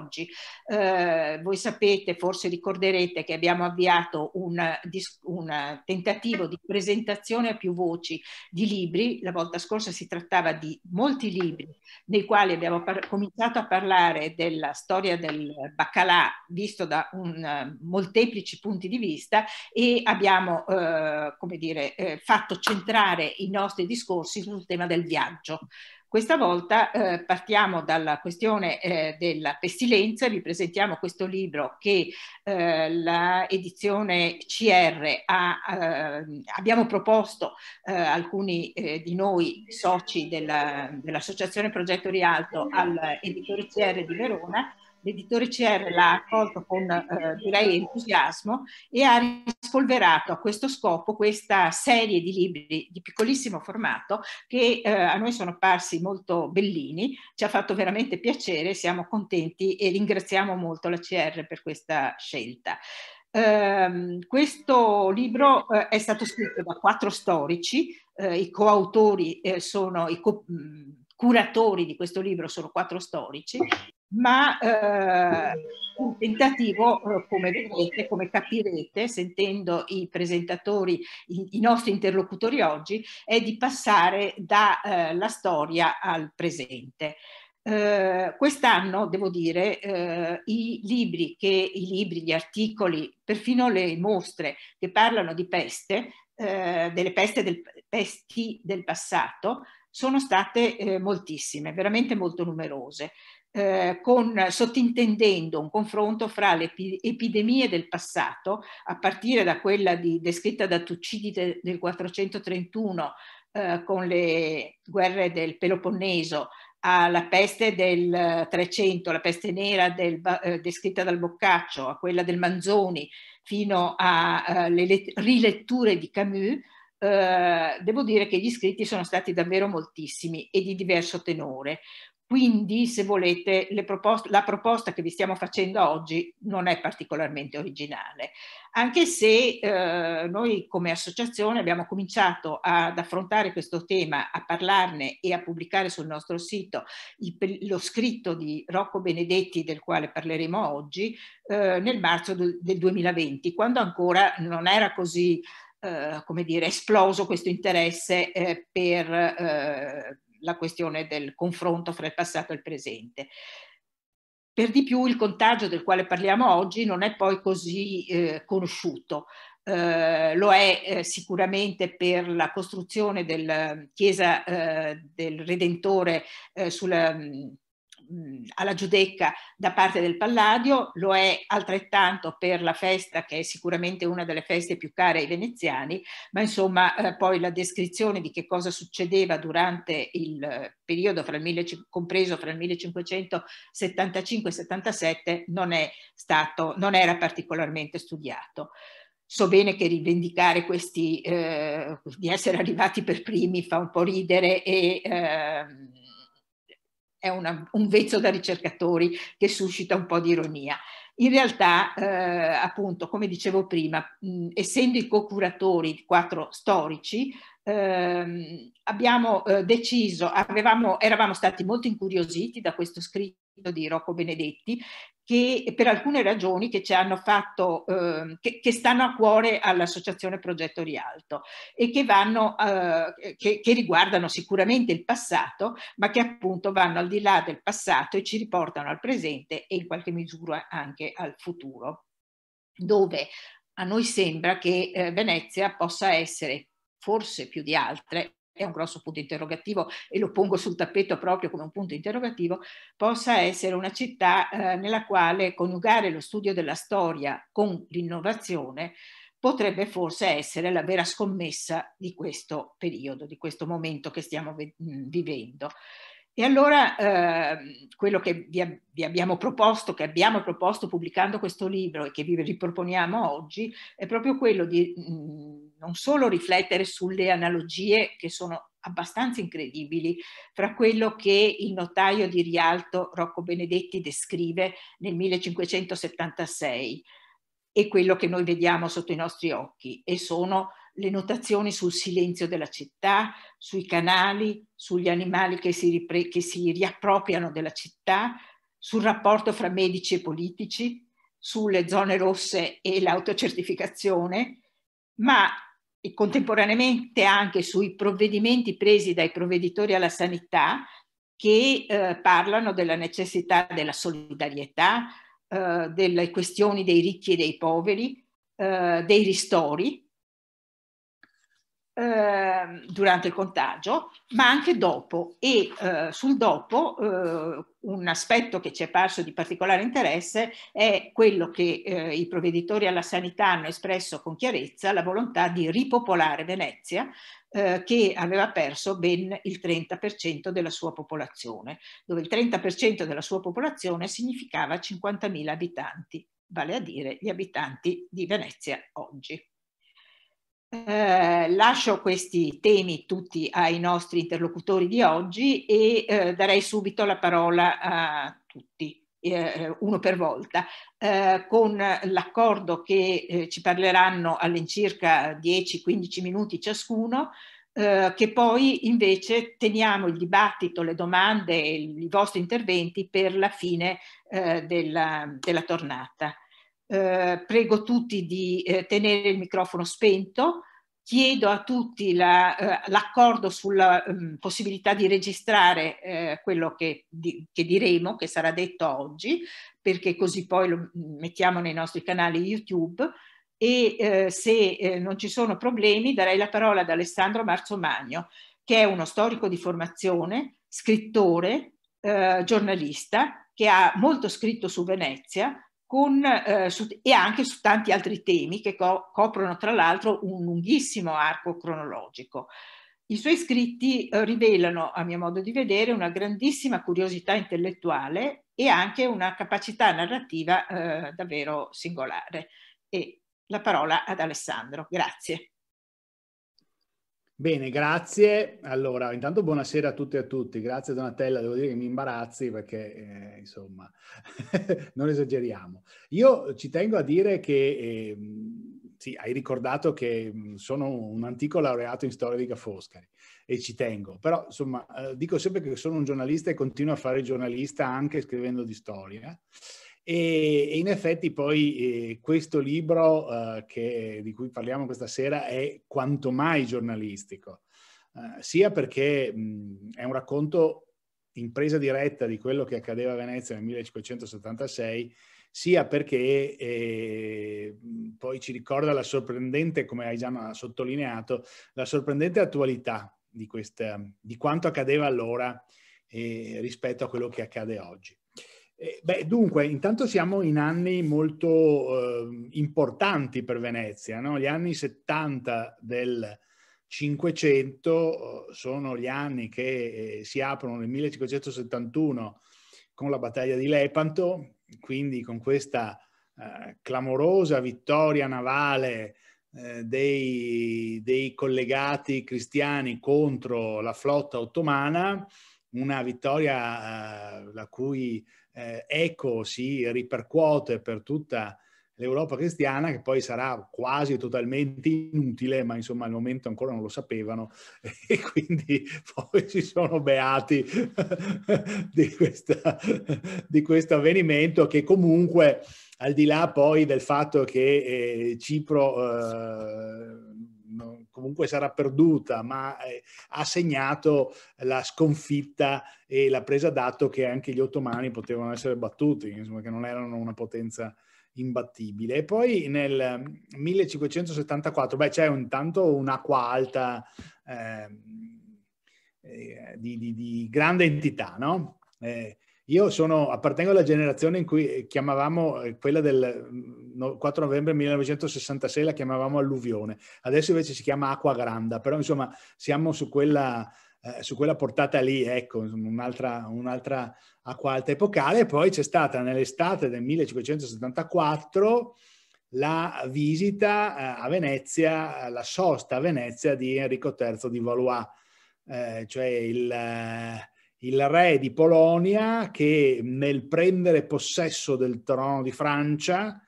oggi. Eh, voi sapete, forse ricorderete che abbiamo avviato un, un, tentativo di presentazione a più voci di libri, la volta scorsa si trattava di molti libri nei quali abbiamo cominciato a parlare della storia del baccalà visto da un, uh, molteplici punti di vista e abbiamo uh, come dire, uh, fatto centrare i nostri discorsi sul tema del viaggio. Questa volta eh, partiamo dalla questione eh, della pestilenza, vi presentiamo questo libro che eh, l'edizione CR ha, eh, abbiamo proposto eh, alcuni eh, di noi soci della, dell'associazione Progetto Rialto all'editore CR di Verona l'editore CR l'ha accolto con eh, direi entusiasmo e ha rispolverato a questo scopo questa serie di libri di piccolissimo formato che eh, a noi sono parsi molto bellini, ci ha fatto veramente piacere, siamo contenti e ringraziamo molto la CR per questa scelta. Um, questo libro uh, è stato scritto da quattro storici, uh, i coautori uh, sono i co- mm, curatori di questo libro sono quattro storici ma eh, un tentativo, eh, come vedrete, come capirete, sentendo i presentatori, i, i nostri interlocutori oggi, è di passare dalla eh, storia al presente. Eh, quest'anno, devo dire, eh, i libri, che, i libri, gli articoli, perfino le mostre che parlano di peste, delle peste del, pesti del passato, sono state moltissime, veramente molto numerose eh, con, sottintendendo un confronto fra le epidemie del passato, a partire da quella di, descritta da Tucidide del 431 eh, con le guerre del Peloponneso, alla peste del 300, eh, la peste nera del, eh, descritta dal Boccaccio, a quella del Manzoni, fino alle eh, riletture di Camus, Uh, devo dire che gli scritti sono stati davvero moltissimi e di diverso tenore. Quindi, se volete, proposte, la proposta che vi stiamo facendo oggi non è particolarmente originale, anche se eh, noi come associazione abbiamo cominciato ad affrontare questo tema, a parlarne e a pubblicare sul nostro sito il, lo scritto di Rocco Benedetti, del quale parleremo oggi, eh, nel marzo del 2020, quando ancora non era così, eh, come dire, esploso questo interesse eh, per eh, la questione del confronto fra il passato e il presente. Per di più il contagio del quale parliamo oggi non è poi così eh, conosciuto. Eh, lo è eh, sicuramente per la costruzione della eh, Chiesa eh, del Redentore eh, sulla mm, alla Giudecca da parte del Palladio, lo è altrettanto per la festa che è sicuramente una delle feste più care ai veneziani, ma insomma eh, poi la descrizione di che cosa succedeva durante il eh, periodo fra il, compreso fra il 1575 e 77 non, è stato, non era particolarmente studiato so bene che rivendicare questi, eh, di essere arrivati per primi fa un po' ridere e eh, è una, un vezzo da ricercatori che suscita un po' di ironia. In realtà, eh, appunto, come dicevo prima, mh, essendo i co-curatori di quattro storici, eh, abbiamo eh, deciso, avevamo, eravamo stati molto incuriositi da questo scritto di Rocco Benedetti che per alcune ragioni che ci hanno fatto, eh, che, che, stanno a cuore all'Associazione Progetto Rialto e che, vanno, eh, che, che, riguardano sicuramente il passato, ma che appunto vanno al di là del passato e ci riportano al presente e in qualche misura anche al futuro, dove a noi sembra che eh, Venezia possa essere forse più di altre, è un grosso punto interrogativo e lo pongo sul tappeto proprio come un punto interrogativo, possa essere una città eh, nella quale coniugare lo studio della storia con l'innovazione potrebbe forse essere la vera scommessa di questo periodo, di questo momento che stiamo mm, vivendo. E allora eh, quello che vi, vi, abbiamo proposto, che abbiamo proposto pubblicando questo libro e che vi riproponiamo oggi, è proprio quello di mh, mm, non solo riflettere sulle analogie che sono abbastanza incredibili fra quello che il notaio di Rialto Rocco Benedetti descrive nel 1576 e quello che noi vediamo sotto i nostri occhi e sono le notazioni sul silenzio della città, sui canali, sugli animali che si, che si riappropriano della città, sul rapporto fra medici e politici, sulle zone rosse e l'autocertificazione, ma e contemporaneamente anche sui provvedimenti presi dai provveditori alla sanità che eh, parlano della necessità della solidarietà, eh, delle questioni dei ricchi e dei poveri, eh, dei ristori Ehm, durante il contagio, ma anche dopo. E eh, sul dopo eh, un aspetto che ci è parso di particolare interesse è quello che eh, i provveditori alla sanità hanno espresso con chiarezza la volontà di ripopolare Venezia eh, che aveva perso ben il 30% della sua popolazione, dove il 30% della sua popolazione significava 50.000 abitanti, vale a dire gli abitanti di Venezia oggi. Eh, lascio questi temi tutti ai nostri interlocutori di oggi e eh, darei subito la parola a tutti, eh, eh uno per volta, eh, con l'accordo che ci parleranno all'incirca 10-15 minuti ciascuno. che poi invece teniamo il dibattito, le domande e i vostri interventi per la fine della, della tornata. Eh, prego tutti di eh, tenere il microfono spento, chiedo a tutti l'accordo la, eh, sulla mh, mm, possibilità di registrare eh, quello che, di, che, diremo, che sarà detto oggi, perché così poi lo mm, mettiamo nei nostri canali YouTube e eh, se eh, non ci sono problemi darei la parola ad Alessandro Marzomagno, che è uno storico di formazione, scrittore, eh, giornalista, che ha molto scritto su Venezia, con, eh, su, e anche su tanti altri temi che co- coprono tra l'altro un lunghissimo arco cronologico. I suoi scritti eh, rivelano, a mio modo di vedere, una grandissima curiosità intellettuale e anche una capacità narrativa eh, davvero singolare. E la parola ad Alessandro. Grazie. Bene, grazie. Allora, intanto buonasera a tutti e a tutti. Grazie Donatella, devo dire che mi imbarazzi perché, eh, insomma, non esageriamo. Io ci tengo a dire che, eh, sì, hai ricordato che mm, sono un antico laureato in storia di Foscari e ci tengo, però, insomma, eh, dico sempre che sono un giornalista e continuo a fare giornalista anche scrivendo di storia. Eh? E, in effetti poi eh, questo libro eh, che, di cui parliamo questa sera è quanto mai giornalistico, eh, sia perché mh, è un racconto in presa diretta di quello che accadeva a Venezia nel 1576, sia perché eh, poi ci ricorda la sorprendente, come hai già sottolineato, la sorprendente attualità di, questa, di quanto accadeva allora eh, rispetto a quello che accade oggi. Eh, beh, dunque, intanto siamo in anni molto eh, importanti per Venezia, no? gli anni 70 del 500 eh, sono gli anni che eh, si aprono nel 1571 con la battaglia di Lepanto, quindi con questa eh, clamorosa vittoria navale dei, dei, collegati cristiani contro la flotta ottomana, una vittoria eh, la cui eh, eco si ripercuote per tutta l'Europa cristiana, che poi sarà quasi totalmente inutile, ma insomma al momento ancora non lo sapevano, e quindi poi si sono beati di, questa, di questo avvenimento che comunque, al di là poi del fatto che eh, Cipro... Eh, comunque sarà perduta, ma eh, ha segnato la sconfitta e la presa d'atto che anche gli ottomani potevano essere battuti, insomma, che non erano una potenza imbattibile. E poi nel 1574, mm, beh, c'è intanto un'acqua alta ehm, eh, di, di, di, grande entità, no? Eh, io sono, appartengo alla generazione in cui chiamavamo eh, quella del mm, 4 novembre 1966 la chiamavamo alluvione, adesso invece si chiama acqua granda, però insomma siamo su quella, eh, su quella portata lì, ecco, un'altra, un'altra acqua alta epocale. Poi c'è stata nell'estate del 1574 la visita eh, a Venezia, la sosta a Venezia di Enrico III di Valois, eh, cioè il, eh, il, re di Polonia che nel prendere possesso del trono di Francia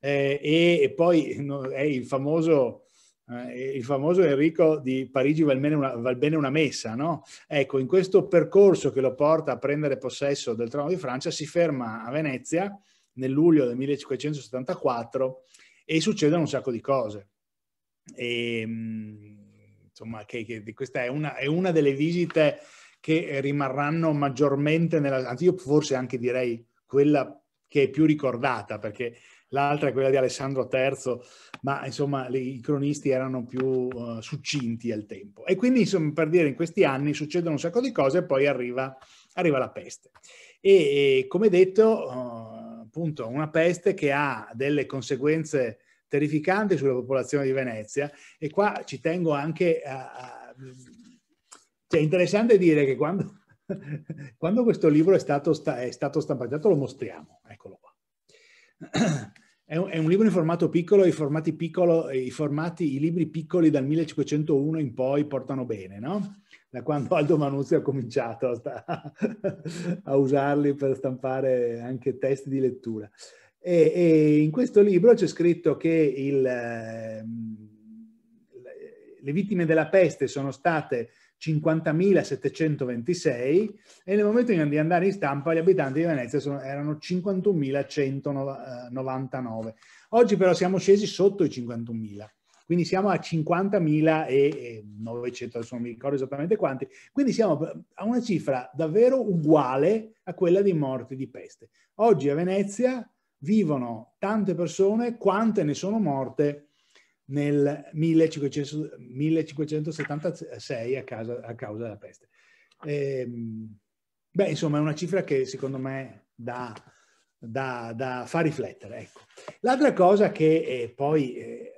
eh, e, e, poi no, è il famoso, eh, il famoso Enrico di Parigi val bene, una, val una messa, no? Ecco, in questo percorso che lo porta a prendere possesso del trono di Francia si ferma a Venezia nel luglio del 1574 e succedono un sacco di cose. E, mm, insomma, che, che questa è una, è una delle visite che rimarranno maggiormente nella, anzi io forse anche direi quella che è più ricordata perché l'altra è quella di Alessandro III, ma insomma li, i cronisti erano più uh, succinti al tempo. E quindi insomma per dire in questi anni succedono un sacco di cose e poi arriva, arriva la peste. E, e come detto, uh, appunto, una peste che ha delle conseguenze terrificanti sulla popolazione di Venezia e qua ci tengo anche a... a cioè è interessante dire che quando quando questo libro è stato, sta, è stato, stampato, lo mostriamo, eccolo qua. È un, è un, libro in formato piccolo, i formati, piccolo, i formati, i libri piccoli dal 1501 in poi portano bene, no? Da quando Aldo Manuzzi ha cominciato a, a usarli per stampare anche testi di lettura. E, e in questo libro c'è scritto che il, ehm, le vittime della peste sono state 50.726 e nel momento di andare in stampa gli abitanti di Venezia sono, erano 51.199. Oggi però siamo scesi sotto i 51.000, quindi siamo a 50.900, adesso non mi ricordo esattamente quanti, quindi siamo a una cifra davvero uguale a quella di morti di peste. Oggi a Venezia vivono tante persone, quante ne sono morte nel 1576 a, casa, a, causa della peste. E, ehm, beh, insomma, è una cifra che secondo me dà, da, da, far riflettere. Ecco. L'altra cosa che eh, poi eh,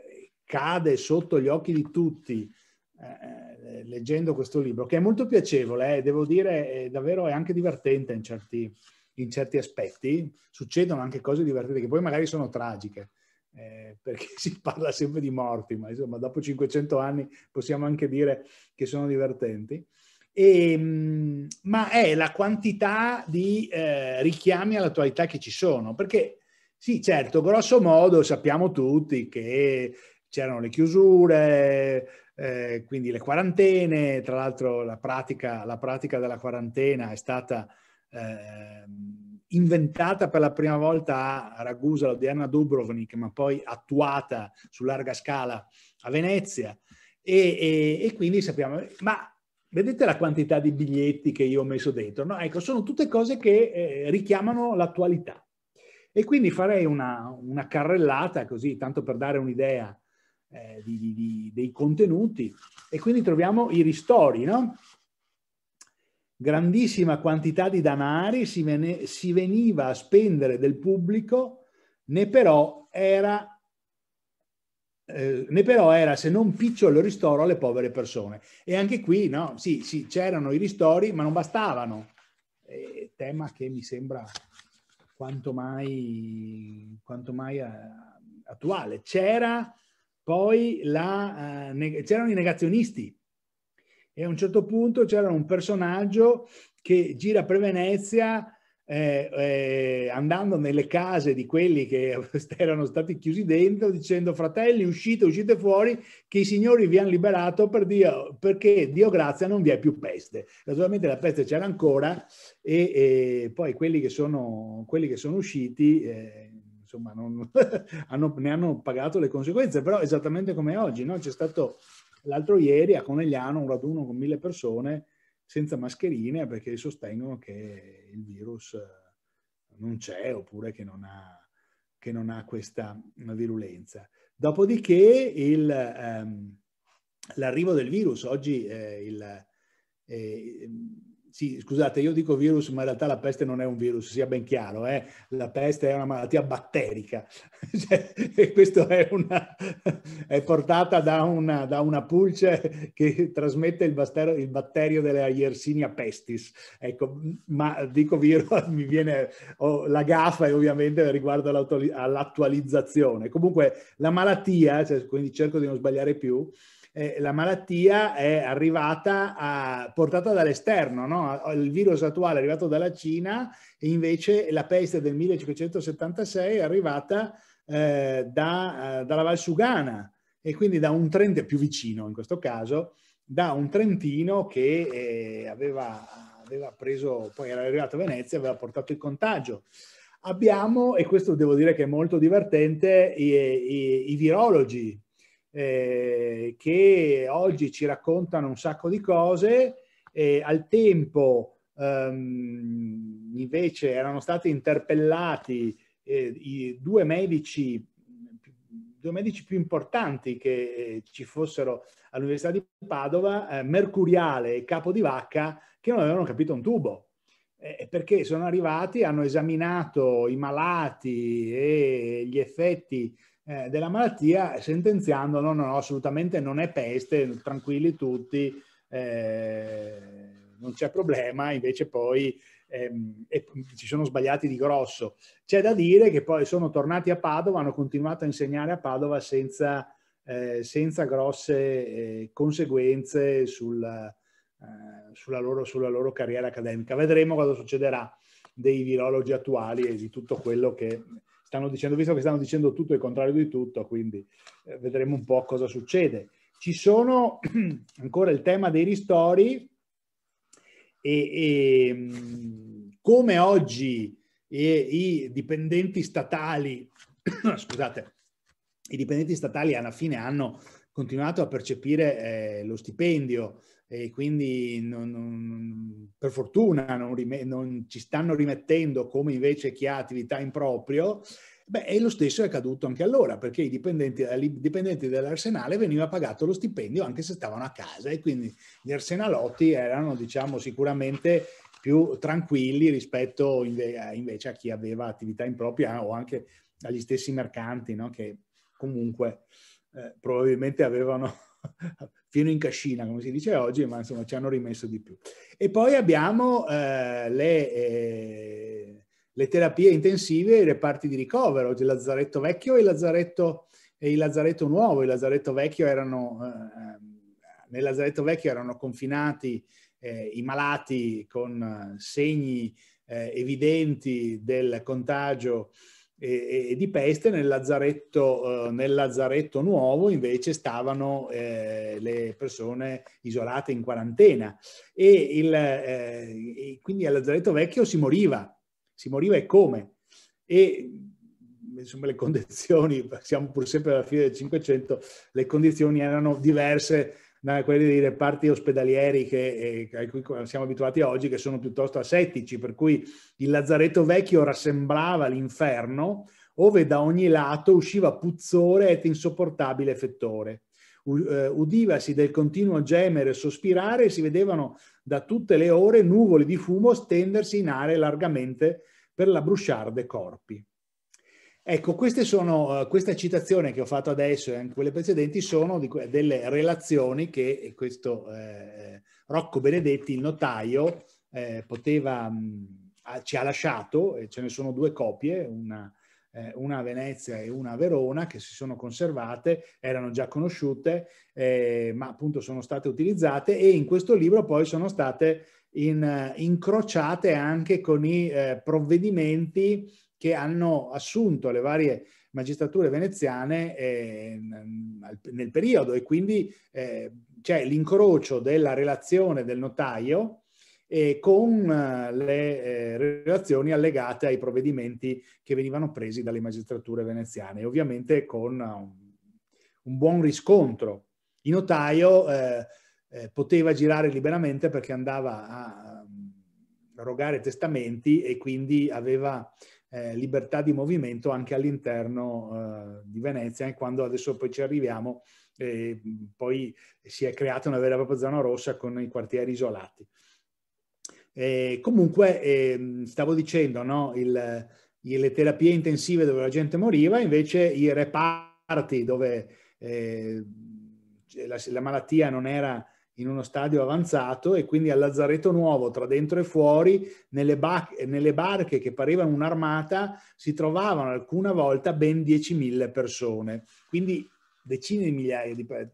cade sotto gli occhi di tutti eh, leggendo questo libro, che è molto piacevole, eh, devo dire, è davvero è anche divertente in certi, in certi aspetti, succedono anche cose divertenti che poi magari sono tragiche, eh, perché si parla sempre di morti, ma insomma dopo 500 anni possiamo anche dire che sono divertenti. E, ehm, ma è la quantità di eh, richiami all'attualità che ci sono, perché sì, certo, grosso modo sappiamo tutti che c'erano le chiusure, eh, quindi le quarantene, tra l'altro la pratica, la pratica della quarantena è stata... Eh, inventata per la prima volta a Ragusa, l'odierna Dubrovnik, ma poi attuata su larga scala a Venezia. E, e, e, quindi sappiamo, ma vedete la quantità di biglietti che io ho messo dentro? No? Ecco, sono tutte cose che eh, richiamano l'attualità. E quindi farei una, una, carrellata così, tanto per dare un'idea eh, di, di, di, dei contenuti. E quindi troviamo i ristori, no? grandissima quantità di danari si, vene, si veniva a spendere del pubblico, né però era eh, ne però era se non picciolo ristoro alle povere persone. E anche qui, no, sì, sì, c'erano i ristori, ma non bastavano. Eh, tema che mi sembra quanto mai, quanto mai eh, attuale. C'era poi la, eh, c'erano i negazionisti e a un certo punto c'era un personaggio che gira per Venezia eh, eh, andando nelle case di quelli che erano stati chiusi dentro dicendo fratelli uscite, uscite fuori che i signori vi hanno liberato per Dio, perché Dio grazia non vi è più peste. Naturalmente la peste c'era ancora e, e poi quelli che sono, quelli che sono usciti eh, insomma non, hanno, ne hanno pagato le conseguenze, però esattamente come oggi no? c'è stato L'altro ieri a Conegliano un raduno con mille persone senza mascherine perché sostengono che il virus eh, non c'è oppure che non ha, che non ha questa virulenza. Dopodiché il, ehm, l'arrivo del virus, oggi eh, il, eh, sì, scusate, io dico virus, ma in realtà la peste non è un virus, sia ben chiaro, eh? la peste è una malattia batterica, cioè, e questo è, una, è portata da una, da una, pulce che trasmette il, bastero, il batterio della Yersinia pestis. Ecco, ma dico virus, mi viene oh, la gaffa ovviamente riguardo all'attualizzazione. Comunque la malattia, cioè, quindi cerco di non sbagliare più, eh, la malattia è arrivata a, portata dall'esterno, no? il virus attuale è arrivato dalla Cina e invece la peste del 1576 è arrivata eh, da, eh, dalla Valsugana e quindi da un trentino, più vicino in questo caso, da un trentino che eh, aveva, aveva preso, poi era arrivato a Venezia e aveva portato il contagio abbiamo, e questo devo dire che è molto divertente, i, i, i virologi eh, che oggi ci raccontano un sacco di cose e al tempo ehm, invece erano stati interpellati eh, i due medici, due medici più importanti che eh, ci fossero all'Università di Padova, eh, Mercuriale e Capo di Vacca, che non avevano capito un tubo. Eh, perché sono arrivati, hanno esaminato i malati e gli effetti eh, della malattia sentenziando no, no, no, assolutamente non è peste, tranquilli tutti, eh, non c'è problema, invece poi ehm, e, ci sono sbagliati di grosso. C'è da dire che poi sono tornati a Padova, hanno continuato a insegnare a Padova senza, eh, senza grosse eh, conseguenze sul... Eh, sulla loro, sulla loro, carriera accademica. Vedremo cosa succederà dei virologi attuali e di tutto quello che stanno dicendo, visto che stanno dicendo tutto il contrario di tutto, quindi eh, vedremo un po' cosa succede. Ci sono ancora il tema dei ristori e, e mm, come oggi e, i dipendenti statali, scusate, i dipendenti statali alla fine hanno continuato a percepire eh, lo stipendio e quindi non, non, per fortuna non, rime, non, ci stanno rimettendo come invece chi ha attività in proprio, beh, e lo stesso è accaduto anche allora, perché i dipendenti, i dipendenti dell'arsenale veniva pagato lo stipendio anche se stavano a casa e quindi gli arsenalotti erano, diciamo, sicuramente più tranquilli rispetto invece a chi aveva attività in propria o anche agli stessi mercanti, no? che comunque eh, probabilmente avevano fino in cascina, come si dice oggi, ma insomma ci hanno rimesso di più. E poi abbiamo eh, le, eh, le, terapie intensive, i reparti di ricovero, il lazzaretto vecchio e il lazzaretto, e il lazzaretto nuovo. Il lazzaretto vecchio erano, eh, nel lazzaretto vecchio erano confinati eh, i malati con eh, segni eh, evidenti del contagio e, e di peste, nel lazzaretto, eh, nel lazzaretto nuovo invece stavano eh, le persone isolate in quarantena e, il, eh, e quindi al lazzaretto vecchio si moriva, si moriva e come? E insomma le condizioni, siamo pur sempre alla fine del Cinquecento, le condizioni erano diverse da quelli dei reparti ospedalieri che, eh, a cui siamo abituati oggi, che sono piuttosto asettici, per cui il lazzaretto vecchio rassemblava l'inferno, ove da ogni lato usciva puzzore ed insopportabile fettore. U, eh, udivasi del continuo gemere e sospirare e si vedevano da tutte le ore nuvole di fumo stendersi in aree largamente per la brusciar corpi. Ecco, queste sono, eh, questa citazione che ho fatto adesso e anche quelle precedenti sono di, delle relazioni che questo eh, eh, Rocco Benedetti, il notaio, eh, poteva, mh, mm, ci ha lasciato, e ce ne sono due copie, una, eh, una a Venezia e una a Verona, che si sono conservate, erano già conosciute, eh, ma appunto sono state utilizzate e in questo libro poi sono state in, incrociate anche con i provvedimenti che hanno assunto le varie magistrature veneziane eh, nel periodo e quindi eh, c'è l'incrocio della relazione del notaio eh, con eh, le eh, relazioni allegate ai provvedimenti che venivano presi dalle magistrature veneziane, ovviamente con eh, un, buon riscontro. Il notaio poteva girare liberamente perché andava a rogare testamenti e quindi aveva eh, libertà di movimento anche all'interno eh, di Venezia e quando adesso poi ci arriviamo eh, poi si è creata una vera e propria zona rossa con i quartieri isolati. E comunque ehm, stavo dicendo no, il, le terapie intensive dove la gente moriva, invece i reparti dove eh, la, la malattia non era in uno stadio avanzato e quindi al Lazzaretto Nuovo, tra dentro e fuori, nelle, ba- nelle barche che parevano un'armata, si trovavano alcuna volta ben 10.000 persone, quindi decine di migliaia di, pe-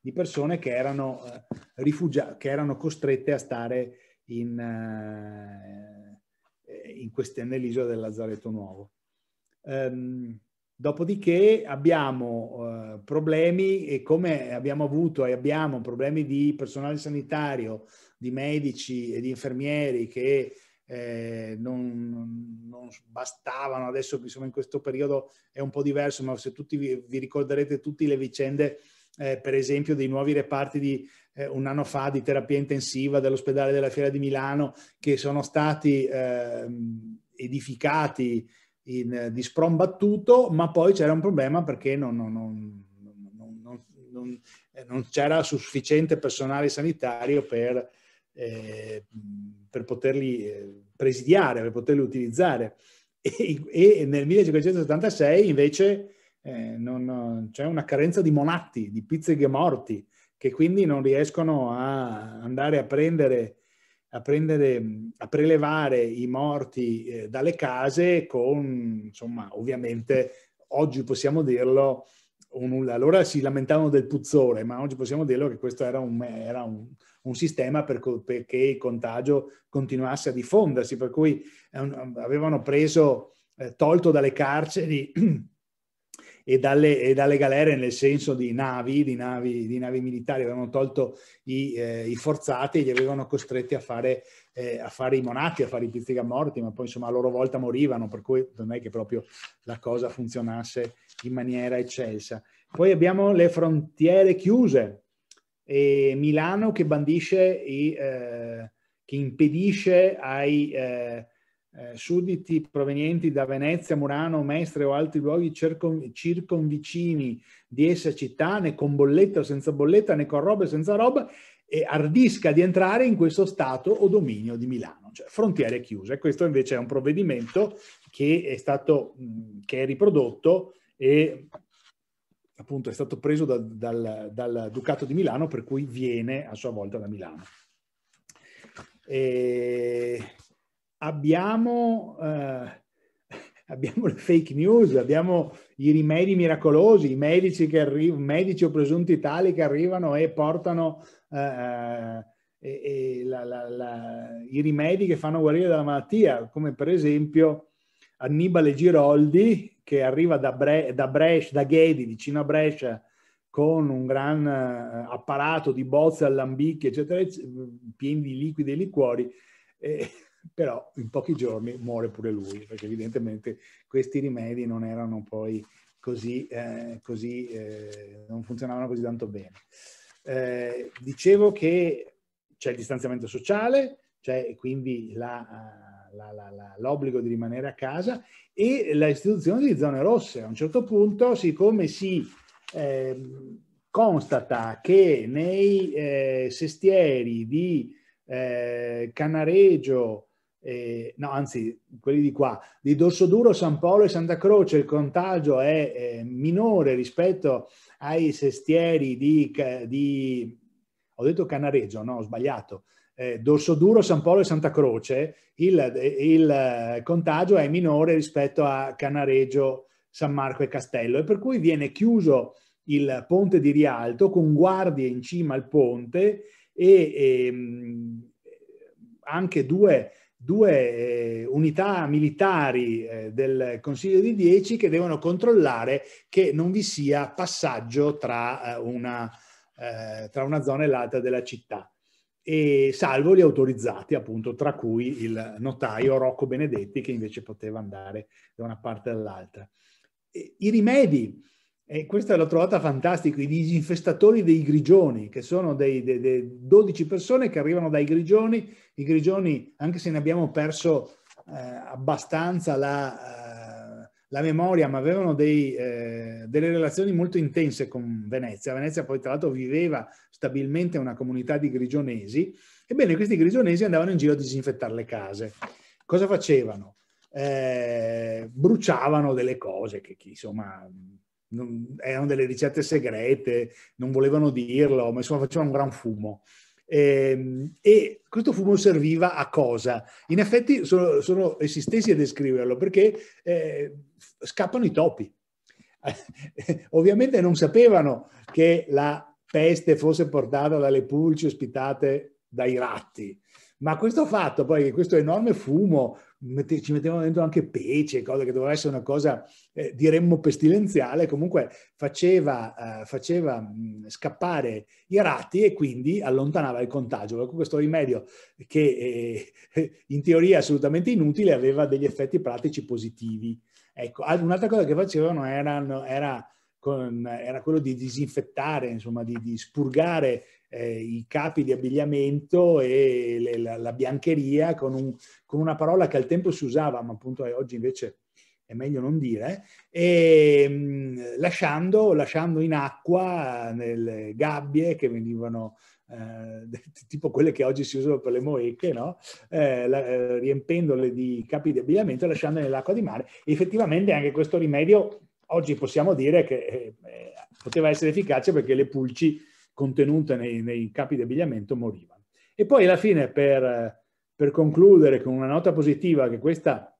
di persone che erano, eh, rifugia- che erano costrette a stare in, eh, in queste, nell'isola del Lazzaretto Nuovo. Um, Dopodiché abbiamo eh, problemi e come abbiamo avuto e abbiamo problemi di personale sanitario, di medici e di infermieri che eh, non, non, bastavano, adesso insomma in questo periodo è un po' diverso, ma se tutti vi, vi ricorderete tutte le vicende, eh, per esempio dei nuovi reparti di eh, un anno fa di terapia intensiva dell'ospedale della Fiera di Milano che sono stati ehm, edificati in, eh, di sprombattuto, ma poi c'era un problema perché non, non, non, non eh, c'era sufficiente personale sanitario per, eh, per poterli eh, presidiare, per poterli utilizzare. E, e nel 1576 invece eh, c'è una carenza di monatti, di pizzeghe morti, che quindi non riescono a andare a prendere a, prendere, a prelevare i morti eh, dalle case con, insomma, ovviamente oggi possiamo dirlo, un, allora si lamentavano del puzzore, ma oggi possiamo dirlo che questo era un, era un, un sistema per, perché il contagio continuasse a diffondersi, per cui eh, avevano preso, eh, tolto dalle carceri e dalle, e dalle, galere nel senso di navi, di navi, di navi militari, avevano tolto i, eh, i forzati e li avevano costretti a fare, eh, a fare, i monacchi, a fare i pizzicamorti, ma poi insomma a loro volta morivano, per cui non è che proprio la cosa funzionasse in maniera eccelsa. Poi abbiamo le frontiere chiuse, e Milano che bandisce, i, eh, che impedisce ai eh, eh, sudditi provenienti da Venezia, Murano, Mestre o altri luoghi circon, circonvicini di essa città, né con bolletta o senza bolletta, né con roba e senza roba, e ardisca di entrare in questo stato o dominio di Milano, cioè frontiere chiuse. Questo invece è un provvedimento che è stato, che è riprodotto e appunto è stato preso da, dal, dal, Ducato di Milano, per cui viene a sua volta da Milano. E abbiamo, eh, abbiamo le fake news, abbiamo i rimedi miracolosi, i medici, che arriv- medici o presunti tali che arrivano e portano eh, eh, e, e la, la, la, i rimedi che fanno guarire dalla malattia, come per esempio Annibale Giroldi che arriva da, Bre- da Brescia, da Ghedi, vicino a Brescia, con un gran eh, apparato di bozze, allambicchi, eccetera mm, pieni di liquidi e liquori, eh, però in pochi giorni muore pure lui, perché evidentemente questi rimedi non erano poi così, eh, così eh, non funzionavano così tanto bene. Eh, dicevo che c'è il distanziamento sociale, c'è quindi eh, l'obbligo di rimanere a casa e l'istituzione di zone rosse. A un certo punto, siccome si ehm, constata che nei eh, sestieri di eh, Canareggio, eh, no anzi quelli di qua, di Dorso Duro, San Paolo e Santa Croce il contagio è eh, minore rispetto ai sestieri di, di ho detto Canareggio, no ho sbagliato, eh, Duro, San Paolo e Santa Croce il, il contagio è minore rispetto a Canareggio, San Marco e Castello e per cui viene chiuso il ponte di Rialto con guardie in cima al ponte e, e ehm, anche due due eh, unità militari eh, del Consiglio di Dieci che devono controllare che non vi sia passaggio tra eh, una, tra una zona e l'altra della città. E salvo gli autorizzati, appunto, tra cui il notaio Rocco Benedetti, che invece poteva andare da una parte all'altra. I rimedi e questa l'ho trovata fantastico, i disinfestatori dei grigioni, che sono dei, dei, dei 12 persone che arrivano dai grigioni. I grigioni, anche se ne abbiamo perso eh, abbastanza la, eh, la, memoria, ma avevano dei, eh, delle relazioni molto intense con Venezia. Venezia poi tra l'altro viveva stabilmente una comunità di grigionesi. Ebbene, questi grigionesi andavano in giro a disinfettare le case. Cosa facevano? Eh, bruciavano delle cose che, che insomma non, erano delle ricette segrete, non volevano dirlo, ma insomma facevano un gran fumo. E, ehm, e questo fumo serviva a cosa? In effetti sono, sono essi stessi a descriverlo perché eh, scappano i topi. Ovviamente non sapevano che la peste fosse portata dalle pulci ospitate dai ratti. Ma questo fatto, poi questo enorme fumo mette, ci mettevano dentro anche pece, cosa che doveva essere una cosa, eh, diremmo, pestilenziale, comunque faceva, eh, faceva mm, scappare i ratti e quindi allontanava il contagio. Per ecco questo rimedio che eh, in teoria è assolutamente inutile aveva degli effetti pratici positivi. Ecco, un'altra cosa che facevano erano, era con, era quello di disinfettare, insomma, di, di spurgare eh, i capi di abbigliamento e le, la, la, biancheria con, un, con, una parola che al tempo si usava, ma appunto eh, oggi invece è meglio non dire, e ehm, mh, lasciando, lasciando, in acqua eh, nelle gabbie che venivano eh, tipo quelle che oggi si usano per le moeche, no? eh, la, eh, riempendole di capi di abbigliamento e lasciandole nell'acqua di mare. E effettivamente anche questo rimedio oggi possiamo dire che eh, eh, poteva essere efficace perché le pulci contenute nei, nei capi di abbigliamento morivano. E poi alla fine, per, eh, per concludere con una nota positiva, che questa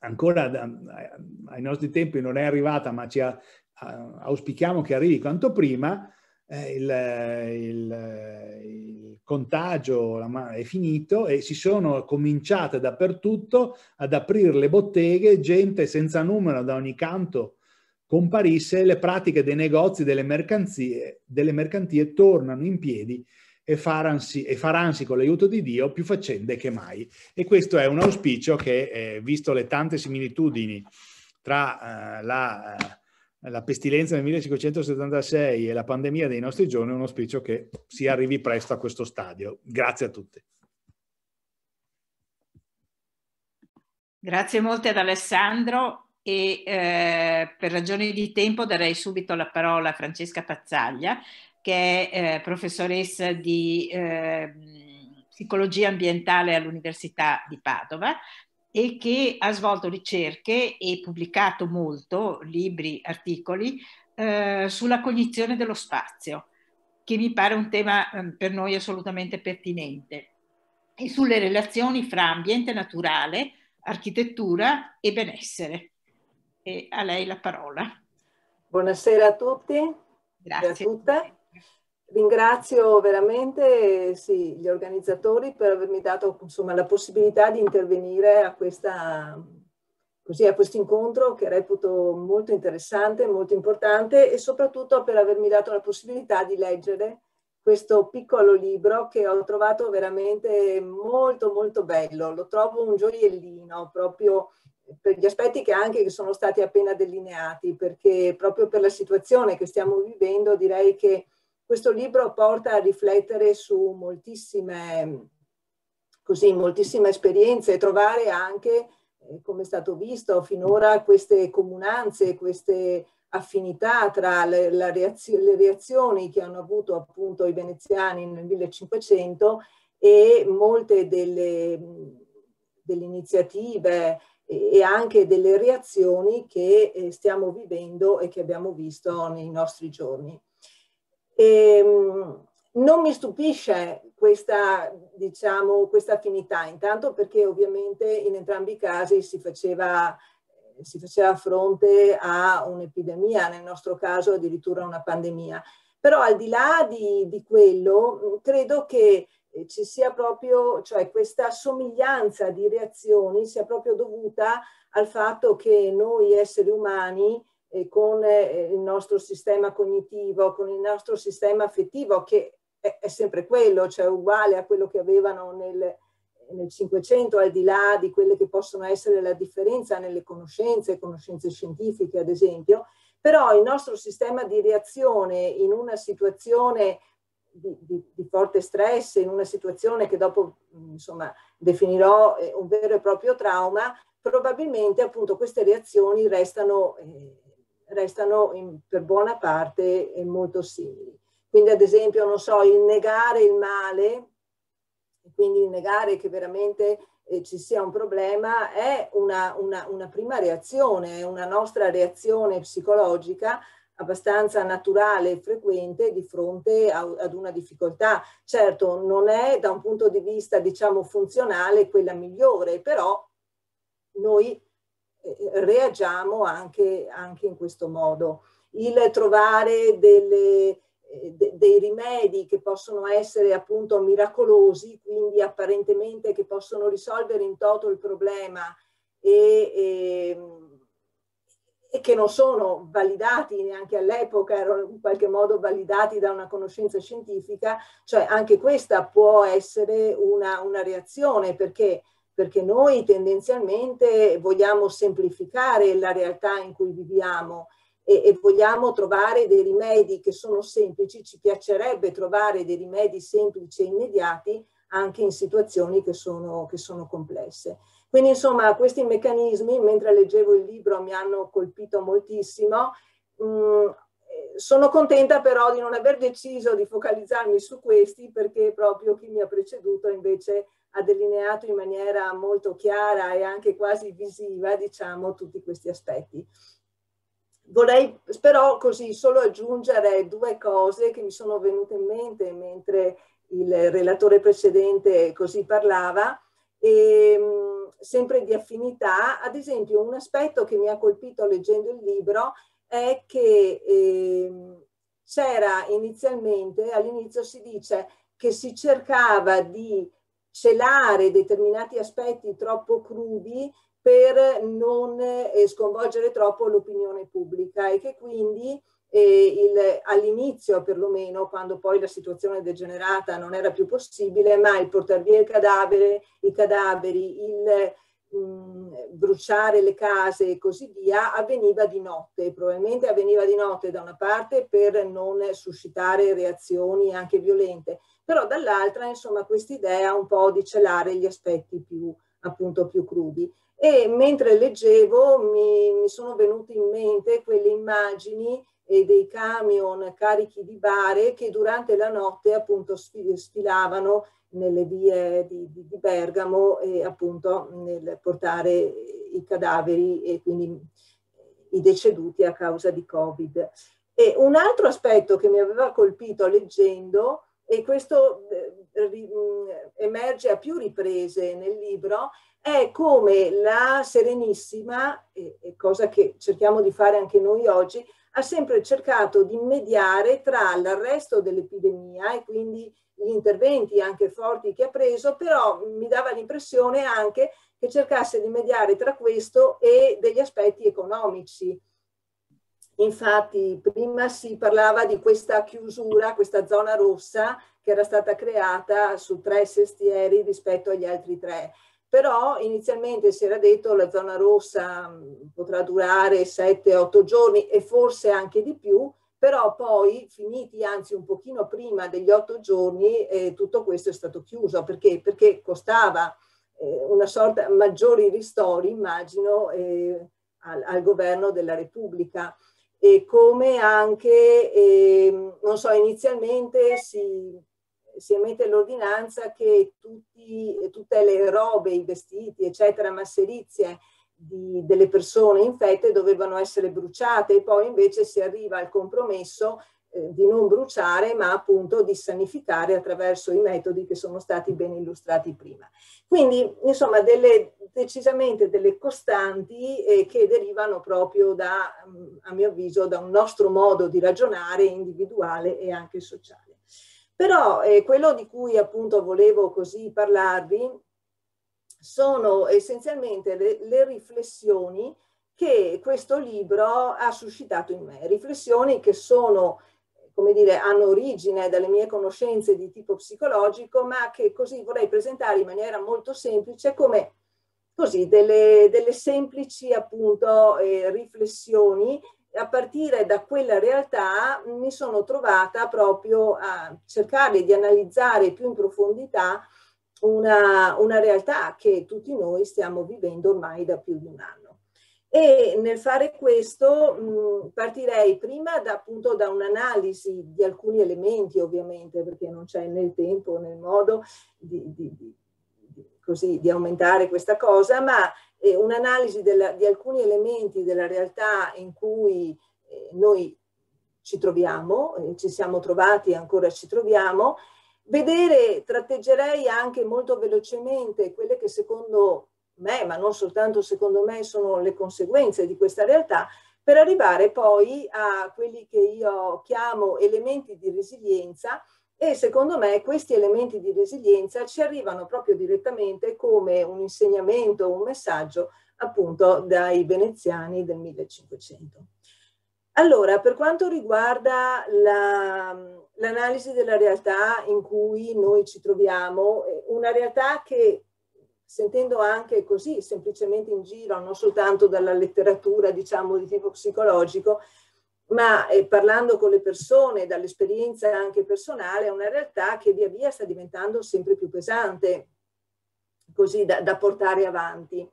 ancora da, eh, ai nostri tempi non è arrivata, ma ci ha, auspichiamo che arrivi quanto prima, eh, il, il, il, contagio è finito e si sono cominciate dappertutto ad aprire le botteghe, gente senza numero da ogni canto comparisse, le pratiche dei negozi, delle mercanzie, delle mercantie tornano in piedi e faransi, e faransi con l'aiuto di Dio più faccende che mai. E questo è un auspicio che, eh, visto le tante similitudini tra eh, la, eh, la, pestilenza del 1576 e la pandemia dei nostri giorni, è un auspicio che si arrivi presto a questo stadio. Grazie a tutti. Grazie molte ad Alessandro e eh, per ragioni di tempo darei subito la parola a Francesca Pazzaglia, che è eh, professoressa di eh, psicologia ambientale all'Università di Padova e che ha svolto ricerche e pubblicato molto libri, articoli eh, sulla cognizione dello spazio, che mi pare un tema ehm, per noi assolutamente pertinente, e sulle relazioni fra ambiente naturale, architettura e benessere e a lei la parola. Buonasera a tutti. Grazie. A Ringrazio veramente sì, gli organizzatori per avermi dato insomma, la possibilità di intervenire a, questa, così, a questo incontro che reputo molto interessante, molto importante e soprattutto per avermi dato la possibilità di leggere questo piccolo libro che ho trovato veramente molto molto bello. Lo trovo un gioiellino proprio per gli aspetti che anche sono stati appena delineati, perché proprio per la situazione che stiamo vivendo direi che questo libro porta a riflettere su moltissime, così, moltissime esperienze e trovare anche, eh, come è stato visto finora, queste comunanze, queste affinità tra le, reazio, le reazioni che hanno avuto appunto i veneziani nel 1500 e molte delle, delle iniziative e anche delle reazioni che eh, stiamo vivendo e che abbiamo visto nei nostri giorni. E, ehm, non mi stupisce questa, diciamo, questa affinità, intanto perché ovviamente in entrambi i casi si faceva, eh, si faceva fronte a un'epidemia, nel nostro caso addirittura una pandemia. Però al di là di, di quello, credo che ci sia proprio, cioè questa somiglianza di reazioni sia proprio dovuta al fatto che noi esseri umani eh, con eh, il nostro sistema cognitivo, con il nostro sistema affettivo, che è, è sempre quello, cioè uguale a quello che avevano nel, nel 500, al di là di quelle che possono essere la differenza nelle conoscenze, conoscenze scientifiche ad esempio, però il nostro sistema di reazione in una situazione di, di, di, forte stress, in una situazione che dopo mm, insomma, definirò eh, un vero e proprio trauma, probabilmente appunto queste reazioni restano, eh, restano in, per buona parte eh, molto simili. Quindi ad esempio, non so, il negare il male, quindi il negare che veramente eh, ci sia un problema, è una, una, una prima reazione, è una nostra reazione psicologica abbastanza naturale e frequente di fronte a, ad una difficoltà. Certo, non è da un punto di vista, diciamo, funzionale quella migliore, però noi eh, reagiamo anche, anche in questo modo. Il trovare delle, eh, de, dei rimedi che possono essere appunto miracolosi, quindi apparentemente che possono risolvere in toto il problema e, e ehm, e che non sono validati neanche all'epoca, erano in qualche modo validati da una conoscenza scientifica, cioè anche questa può essere una, una reazione perché perché noi tendenzialmente vogliamo semplificare la realtà in cui viviamo e, e, vogliamo trovare dei rimedi che sono semplici, ci piacerebbe trovare dei rimedi semplici e immediati anche in situazioni che sono, che sono complesse. Quindi insomma questi meccanismi, mentre leggevo il libro, mi hanno colpito moltissimo. Mm, sono contenta però di non aver deciso di focalizzarmi su questi perché proprio chi mi ha preceduto invece ha delineato in maniera molto chiara e anche quasi visiva, diciamo, tutti questi aspetti. Vorrei però così solo aggiungere due cose che mi sono venute in mente mentre il relatore precedente così parlava e, ehm, sempre di affinità. Ad esempio, un aspetto che mi ha colpito leggendo il libro è che eh, c'era inizialmente, all'inizio si dice che si cercava di celare determinati aspetti troppo crudi per non eh, sconvolgere troppo l'opinione pubblica e che quindi all'inizio perlomeno, quando poi la situazione degenerata non era più possibile, ma il portare via il cadavere, i cadaveri, il mh, bruciare le case e così via, avveniva di notte, probabilmente avveniva di notte da una parte per non suscitare reazioni anche violente, però dall'altra insomma quest'idea un po' di celare gli aspetti più appunto più crudi e mentre leggevo mi, mi sono venute in mente quelle immagini eh, dei camion carichi di bare che durante la notte appunto sfilavano nelle vie di, di, di Bergamo eh, appunto nel portare i cadaveri e quindi eh, i deceduti a causa di Covid. E un altro aspetto che mi aveva colpito leggendo, e questo eh, mm, emerge a più riprese nel libro, è come la Serenissima, cosa che cerchiamo di fare anche noi oggi, ha sempre cercato di mediare tra l'arresto dell'epidemia e quindi gli interventi anche forti che ha preso, però mi dava l'impressione anche che cercasse di mediare tra questo e degli aspetti economici. Infatti prima si parlava di questa chiusura, questa zona rossa che era stata creata su tre sestieri rispetto agli altri tre però inizialmente si era detto che la zona rossa mm, potrà durare 7-8 giorni e forse anche di più, però poi finiti anzi un pochino prima degli 8 giorni eh, tutto questo è stato chiuso perché, perché costava eh, una sorta maggiori ristori immagino eh, al, al, governo della Repubblica e come anche ehm, non so inizialmente si si emette l'ordinanza che tutti, tutte le robe, i vestiti, eccetera, masserizie di, delle persone infette dovevano essere bruciate e poi invece si arriva al compromesso eh, di non bruciare ma appunto di sanificare attraverso i metodi che sono stati ben illustrati prima. Quindi insomma delle, decisamente delle costanti eh, che derivano proprio da, mm, a mio avviso, da un nostro modo di ragionare individuale e anche sociale. Però eh, quello di cui appunto volevo così parlarvi sono essenzialmente le, le riflessioni che questo libro ha suscitato in me, riflessioni che sono come dire, hanno origine dalle mie conoscenze di tipo psicologico, ma che così vorrei presentare in maniera molto semplice come così, delle, delle semplici appunto eh, riflessioni a partire da quella realtà mi sono trovata proprio a cercare di analizzare più in profondità una, una realtà che tutti noi stiamo vivendo ormai da più di un anno. E nel fare questo mh, partirei prima da, appunto da un'analisi di alcuni elementi, ovviamente, perché non c'è nel tempo né modo di, di, di, così, di aumentare questa cosa, ma eh, un'analisi di alcuni elementi della realtà in cui eh, noi ci troviamo, eh, ci siamo trovati e ancora ci troviamo. Vedere, tratteggerei anche molto velocemente quelle che secondo me, ma non soltanto secondo me, sono le conseguenze di questa realtà, per arrivare poi a quelli che io chiamo elementi di resilienza, e secondo me questi elementi di resilienza ci arrivano proprio direttamente come un insegnamento, un messaggio appunto dai veneziani del 1500. Allora, per quanto riguarda l'analisi della realtà in cui noi ci troviamo, eh, una realtà che sentendo anche così, semplicemente in giro, non soltanto dalla letteratura, diciamo, di tipo psicologico, ma eh, parlando con le persone, dall'esperienza anche personale, è una realtà che via via sta diventando sempre più pesante, così da, da portare avanti.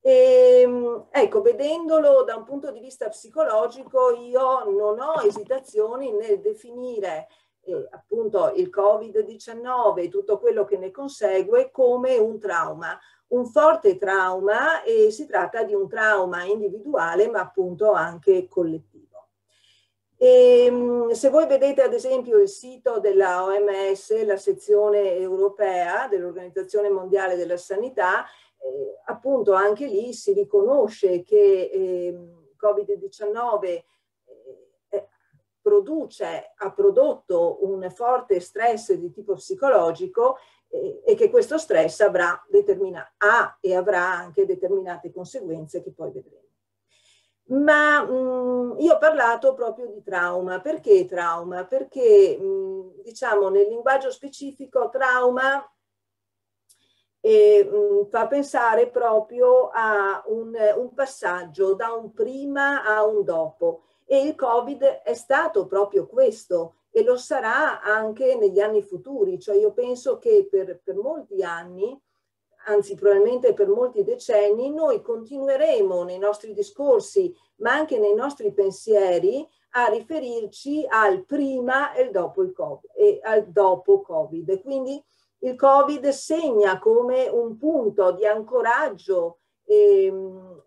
E, ehm, ecco, vedendolo da un punto di vista psicologico, io non ho esitazioni nel definire eh, appunto il Covid-19 e tutto quello che ne consegue come un trauma, un forte trauma e si tratta di un trauma individuale ma appunto anche collettivo. E, ehm, se voi vedete ad esempio il sito della OMS, la sezione europea dell'Organizzazione Mondiale della Sanità, eh, appunto anche lì si riconosce che ehm, eh, Covid-19 produce, ha prodotto un forte stress di tipo psicologico eh, e che questo stress avrà ha e avrà anche determinate conseguenze che poi vedremo ma mh, mm, io ho parlato proprio di trauma. Perché trauma? Perché, mh, mm, diciamo, nel linguaggio specifico trauma eh, mh, mm, fa pensare proprio a un, un passaggio da un prima a un dopo. E il Covid è stato proprio questo e lo sarà anche negli anni futuri. Cioè io penso che per, per molti anni anzi probabilmente per molti decenni, noi continueremo nei nostri discorsi, ma anche nei nostri pensieri, a riferirci al prima e, dopo il COVID, e al dopo Covid. quindi il Covid segna come un punto di ancoraggio eh,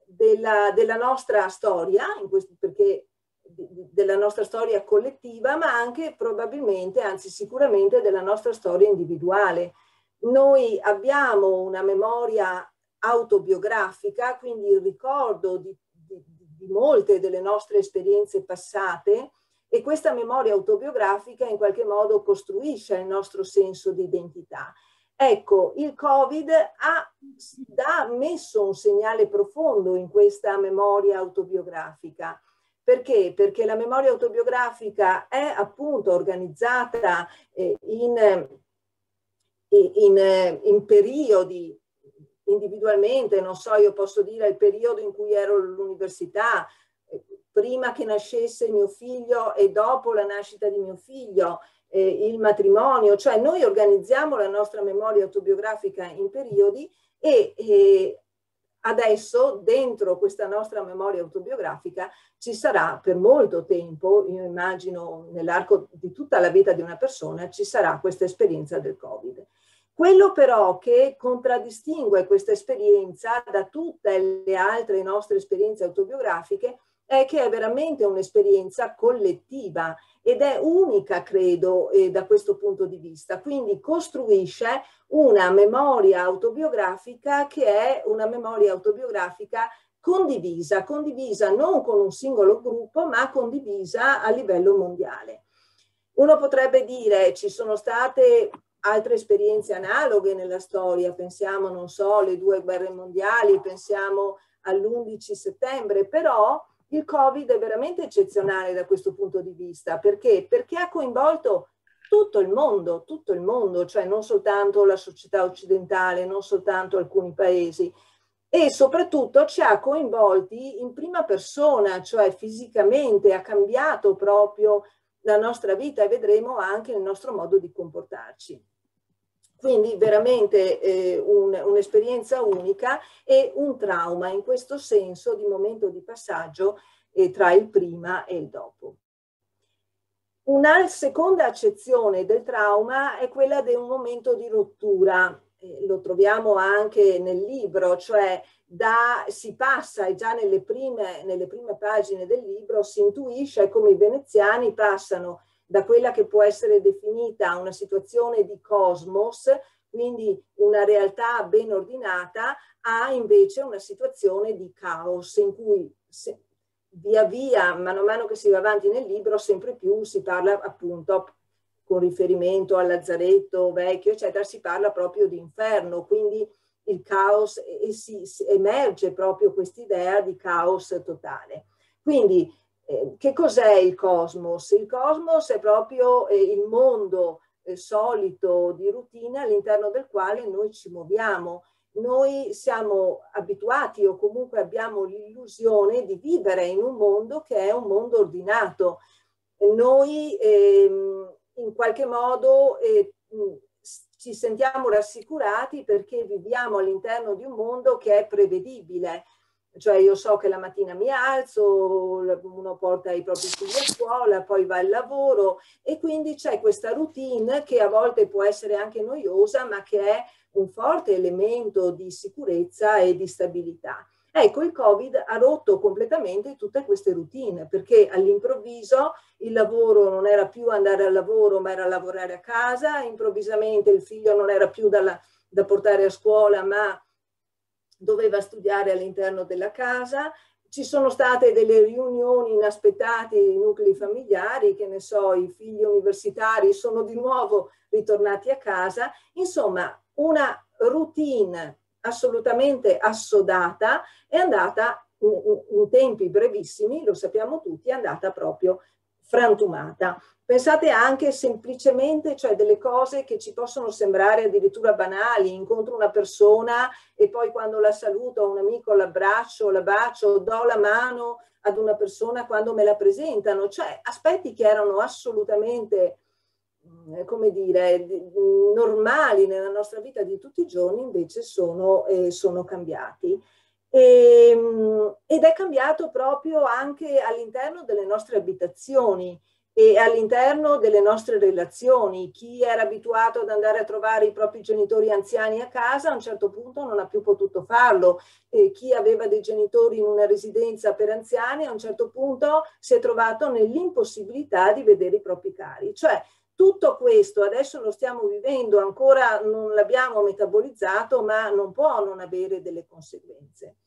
della, della, nostra storia, questo, perché della nostra storia collettiva, ma anche probabilmente, anzi sicuramente, della nostra storia individuale. Noi abbiamo una memoria autobiografica, quindi il ricordo di, di, di molte delle nostre esperienze passate e questa memoria autobiografica in qualche modo costruisce il nostro senso di identità. Ecco, il Covid ha, ha, messo un segnale profondo in questa memoria autobiografica. Perché? Perché la memoria autobiografica è appunto organizzata eh, in in, eh, in periodi individualmente, non so, io posso dire il periodo in cui ero all'università, eh, prima che nascesse mio figlio e dopo la nascita di mio figlio, eh, il matrimonio, cioè noi organizziamo la nostra memoria autobiografica in periodi e, e adesso dentro questa nostra memoria autobiografica ci sarà per molto tempo, io immagino nell'arco di tutta la vita di una persona, ci sarà questa esperienza del Covid. Quello però che contraddistingue questa esperienza da tutte le altre nostre esperienze autobiografiche è che è veramente un'esperienza collettiva ed è unica, credo, eh, da questo punto di vista. Quindi costruisce una memoria autobiografica che è una memoria autobiografica condivisa, condivisa non con un singolo gruppo, ma condivisa a livello mondiale. Uno potrebbe dire ci sono state altre esperienze analoghe nella storia, pensiamo, non so, alle due guerre mondiali, pensiamo all'11 settembre, però il Covid è veramente eccezionale da questo punto di vista, perché? Perché ha coinvolto tutto il mondo, tutto il mondo, cioè non soltanto la società occidentale, non soltanto alcuni paesi e soprattutto ci ha coinvolti in prima persona, cioè fisicamente, ha cambiato proprio la nostra vita e vedremo anche il nostro modo di comportarci. Quindi veramente eh, un'esperienza unica e un trauma in questo senso di momento di passaggio eh, tra il prima e il dopo. Una seconda accezione del trauma è quella di un momento di rottura, eh, lo troviamo anche nel libro, cioè da, si passa, e già nelle prime, nelle prime pagine del libro si intuisce come i veneziani passano da quella che può essere definita una situazione di cosmos, quindi una realtà ben ordinata, a invece una situazione di caos in cui se, via via, mano a mano che si va avanti nel libro, sempre più si parla appunto con riferimento al Lazzaretto vecchio, eccetera, si parla proprio di inferno, quindi il caos e si, si emerge proprio quest'idea di caos totale. Quindi eh, che cos'è il cosmos? Il cosmos è proprio eh, il mondo eh, solito di routine all'interno del quale noi ci muoviamo. Noi siamo abituati o comunque abbiamo l'illusione di vivere in un mondo che è un mondo ordinato. Noi ehm, in qualche modo eh, ci sentiamo rassicurati perché viviamo all'interno di un mondo che è prevedibile, cioè io so che la mattina mi alzo, uno porta i propri figli a scuola, poi va al lavoro e quindi c'è questa routine che a volte può essere anche noiosa, ma che è un forte elemento di sicurezza e di stabilità. Ecco, il Covid ha rotto completamente tutte queste routine perché all'improvviso il lavoro non era più andare al lavoro ma era lavorare a casa, improvvisamente il figlio non era più dalla, da portare a scuola ma doveva studiare all'interno della casa, ci sono state delle riunioni inaspettate di nuclei familiari, che ne so, i figli universitari sono di nuovo ritornati a casa, insomma una routine assolutamente assodata è andata in tempi brevissimi, lo sappiamo tutti, è andata proprio frantumata. Pensate anche semplicemente, cioè delle cose che ci possono sembrare addirittura banali, incontro una persona e poi quando la saluto, un amico l'abbraccio, la bacio, do la mano ad una persona quando me la presentano, cioè aspetti che erano assolutamente, mm, eh, come dire, mm, normali nella nostra vita di tutti i giorni invece sono, eh, sono cambiati. E, ehm, ed è cambiato proprio anche all'interno delle nostre abitazioni e all'interno delle nostre relazioni. Chi era abituato ad andare a trovare i propri genitori anziani a casa a un certo punto non ha più potuto farlo. E chi aveva dei genitori in una residenza per anziani a un certo punto si è trovato nell'impossibilità di vedere i propri cari. Cioè, tutto questo adesso lo stiamo vivendo, ancora non l'abbiamo metabolizzato, ma non può non avere delle conseguenze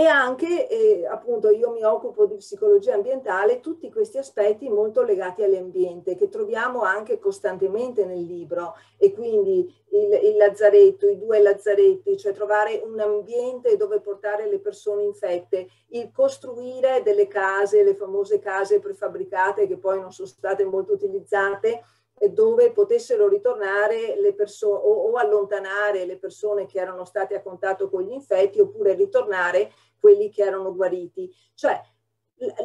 e anche, eh, appunto, io mi occupo di psicologia ambientale, tutti questi aspetti molto legati all'ambiente che troviamo anche costantemente nel libro e quindi il, il lazzaretto, i due lazzaretti, cioè trovare un ambiente dove portare le persone infette, il costruire delle case, le famose case prefabbricate che poi non sono state molto utilizzate, dove potessero ritornare le persone o, o, allontanare le persone che erano state a contatto con gli infetti oppure ritornare quelli che erano guariti. Cioè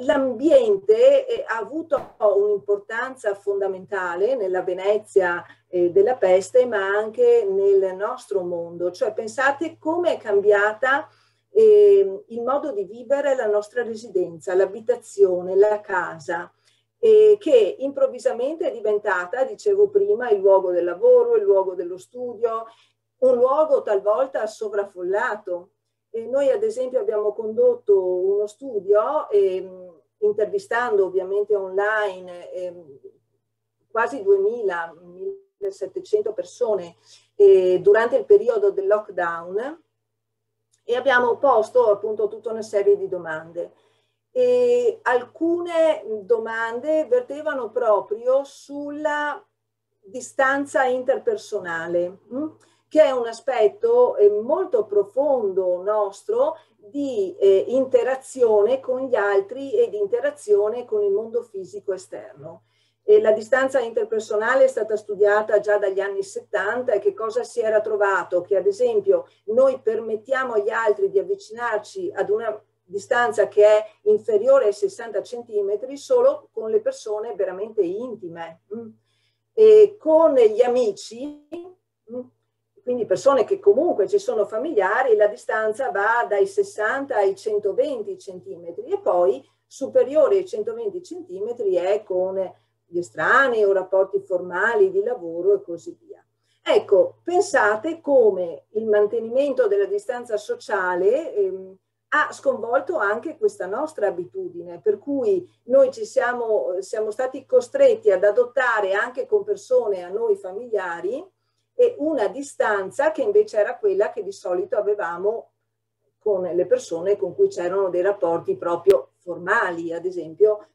l'ambiente eh, ha avuto un'importanza fondamentale nella Venezia eh, della peste ma anche nel nostro mondo. Cioè pensate come è cambiata eh, il modo di vivere la nostra residenza, l'abitazione, la casa eh, che improvvisamente è diventata, dicevo prima, il luogo del lavoro, il luogo dello studio, un luogo talvolta sovraffollato. E noi ad esempio abbiamo condotto uno studio ehm, intervistando ovviamente online ehm, quasi 2000, 1700 persone eh, durante il periodo del lockdown e abbiamo posto appunto tutta una serie di domande e alcune domande vertevano proprio sulla distanza interpersonale, che è un aspetto eh, molto profondo nostro di eh, interazione con gli altri e di interazione con il mondo fisico esterno. E la distanza interpersonale è stata studiata già dagli anni 70 e che cosa si era trovato? Che ad esempio noi permettiamo agli altri di avvicinarci ad una distanza che è inferiore ai 60 centimetri solo con le persone veramente intime. Mm. E con gli amici, mm, quindi persone che comunque ci sono familiari, la distanza va dai 60 ai 120 centimetri e poi superiore ai 120 centimetri è con gli estranei o rapporti formali di lavoro e così via. Ecco, pensate come il mantenimento della distanza sociale ehm, ha sconvolto anche questa nostra abitudine, per cui noi ci siamo, siamo stati costretti ad adottare anche con persone a noi familiari e una distanza che invece era quella che di solito avevamo con le persone con cui c'erano dei rapporti proprio formali, ad esempio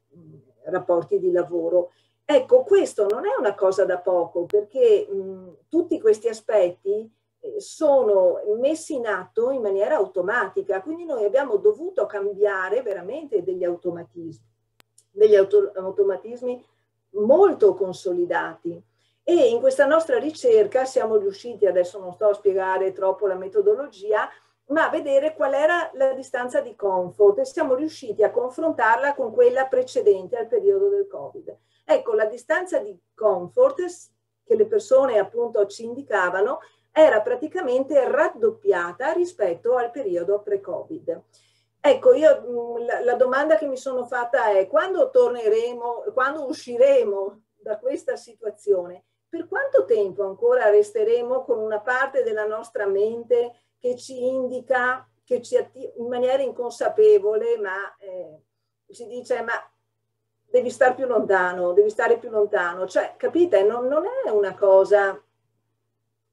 rapporti di lavoro. Ecco, questo non è una cosa da poco perché mh, tutti questi aspetti sono messi in atto in maniera automatica, quindi noi abbiamo dovuto cambiare veramente degli automatismi, degli auto automatismi molto consolidati. E in questa nostra ricerca siamo riusciti, adesso non sto a spiegare troppo la metodologia, ma a vedere qual era la distanza di comfort e siamo riusciti a confrontarla con quella precedente al periodo del Covid. Ecco, la distanza di comfort che le persone appunto ci indicavano era praticamente raddoppiata rispetto al periodo pre-Covid. Ecco, io mm, la domanda che mi sono fatta è quando torneremo, quando usciremo da questa situazione, per quanto tempo ancora resteremo con una parte della nostra mente che ci indica, che ci in maniera inconsapevole, ma eh, ci dice ma devi stare più lontano, devi stare più lontano. Cioè, capite, non, non è una cosa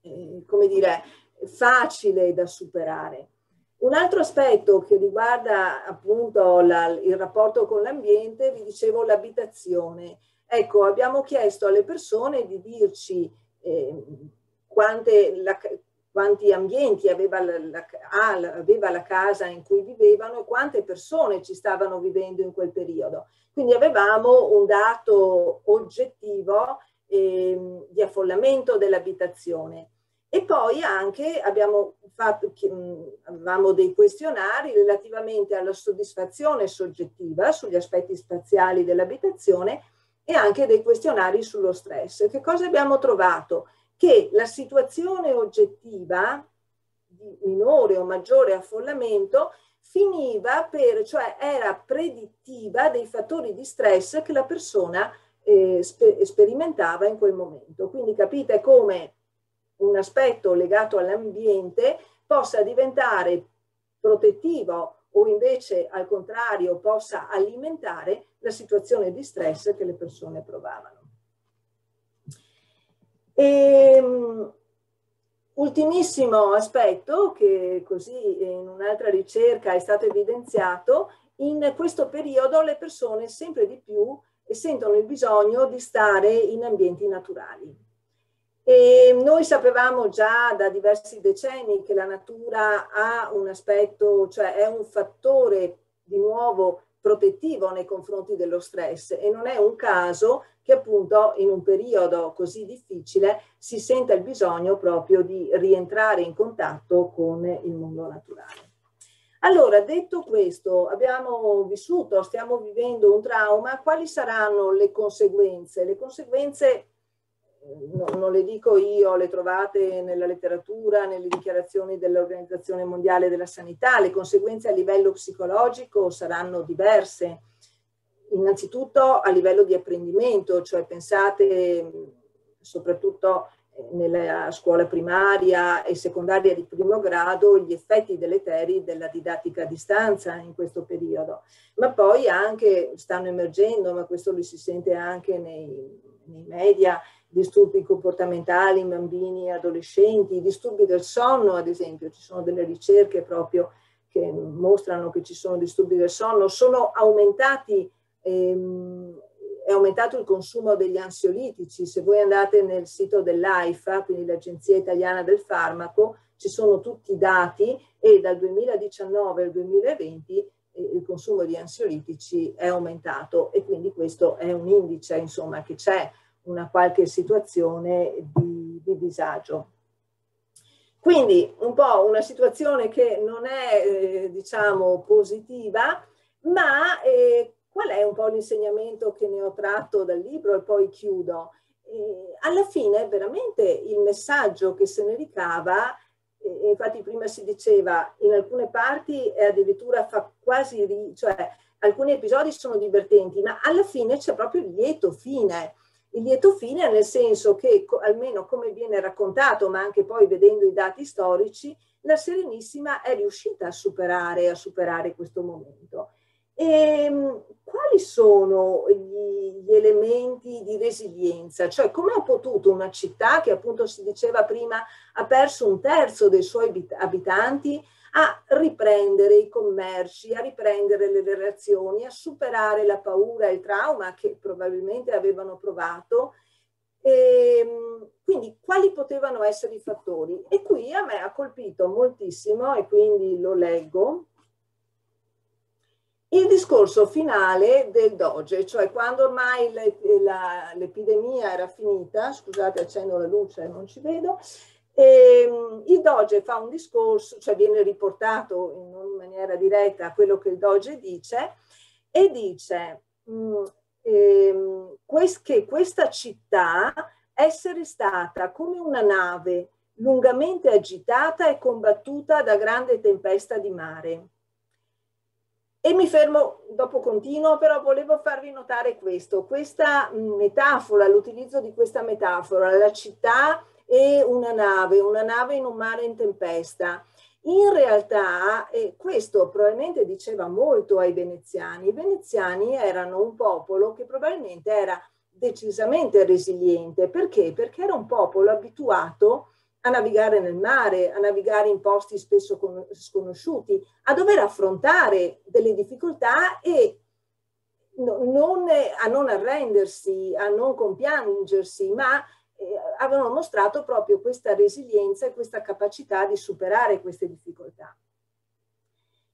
eh, come dire, facile da superare. Un altro aspetto che riguarda appunto la, il rapporto con l'ambiente, vi dicevo l'abitazione. Ecco, abbiamo chiesto alle persone di dirci eh, quante, la, quanti ambienti aveva la, aveva la, casa in cui vivevano e quante persone ci stavano vivendo in quel periodo. Quindi avevamo un dato oggettivo eh, di affollamento dell'abitazione. E poi anche abbiamo fatto mm, avevamo dei questionari relativamente alla soddisfazione soggettiva sugli aspetti spaziali dell'abitazione e anche dei questionari sullo stress. Che cosa abbiamo trovato? Che la situazione oggettiva di minore o maggiore affollamento finiva per, cioè era predittiva dei fattori di stress che la persona eh, sperimentava in quel momento. Quindi capite come un aspetto legato all'ambiente possa diventare protettivo o invece al contrario possa alimentare la situazione di stress che le persone provavano. E, ehm, ultimissimo aspetto che così in un'altra ricerca è stato evidenziato, in questo periodo le persone sempre di più sentono il bisogno di stare in ambienti naturali. E noi sapevamo già da diversi decenni che la natura ha un aspetto, cioè è un fattore di nuovo protettivo nei confronti dello stress e non è un caso che appunto in un periodo così difficile si senta il bisogno proprio di rientrare in contatto con il mondo naturale. Allora, detto questo, abbiamo vissuto, stiamo vivendo un trauma, quali saranno le conseguenze? Le conseguenze no, eh, non le dico io, le trovate nella letteratura, nelle dichiarazioni dell'Organizzazione Mondiale della Sanità, le conseguenze a livello psicologico saranno diverse. Innanzitutto a livello di apprendimento, cioè pensate mm, soprattutto eh, nella scuola primaria e secondaria di primo grado gli effetti deleteri della didattica a distanza in questo periodo, ma poi anche stanno emergendo, ma questo lo si sente anche nei, nei media, disturbi comportamentali in bambini e adolescenti, i disturbi del sonno ad esempio, ci sono delle ricerche proprio che mostrano che ci sono disturbi del sonno, sono aumentati, ehm, è aumentato il consumo degli ansiolitici, se voi andate nel sito dell'AIFA, quindi l'Agenzia Italiana del Farmaco, ci sono tutti i dati e dal 2019 al 2020 eh, il consumo di ansiolitici è aumentato e quindi questo è un indice insomma, che c'è una qualche situazione di, di disagio. Quindi un po' una situazione che non è, eh, diciamo, positiva, ma eh, qual è un po' l'insegnamento che ne ho tratto dal libro e poi chiudo? Eh, alla fine veramente il messaggio che se ne ricava, eh, eh, infatti prima si diceva, in alcune parti è addirittura fa quasi, ri- cioè alcuni episodi sono divertenti, ma alla fine c'è proprio il lieto fine il lieto fine nel senso che, almeno come viene raccontato, ma anche poi vedendo i dati storici, la Serenissima è riuscita a superare, a superare questo momento. E, ehm, quali sono gli, gli, elementi di resilienza? Cioè come ha potuto una città che appunto si diceva prima ha perso un terzo dei suoi abitanti a riprendere i commerci, a riprendere le relazioni, a superare la paura e il trauma che probabilmente avevano provato. E, ehm, quindi quali potevano essere i fattori? E qui a me ha colpito moltissimo, e quindi lo leggo, il discorso finale del Doge, cioè quando ormai l'epidemia era finita, scusate accendo la luce, non ci vedo, e, ehm, il Doge fa un discorso, cioè viene riportato in maniera diretta quello che il Doge dice, e dice mh, mm, ehm, quest che questa città essere stata come una nave lungamente agitata e combattuta da grande tempesta di mare. E mi fermo, dopo continuo, però volevo farvi notare questo, questa mm, metafora, l'utilizzo di questa metafora, la città e una nave, una nave in un mare in tempesta. In realtà, e eh, questo probabilmente diceva molto ai veneziani, i veneziani erano un popolo che probabilmente era decisamente resiliente. Perché? Perché era un popolo abituato a navigare nel mare, a navigare in posti spesso sconosciuti, a dover affrontare delle difficoltà e non, a non arrendersi, a non compiangersi, ma eh, avevano mostrato proprio questa resilienza e questa capacità di superare queste difficoltà,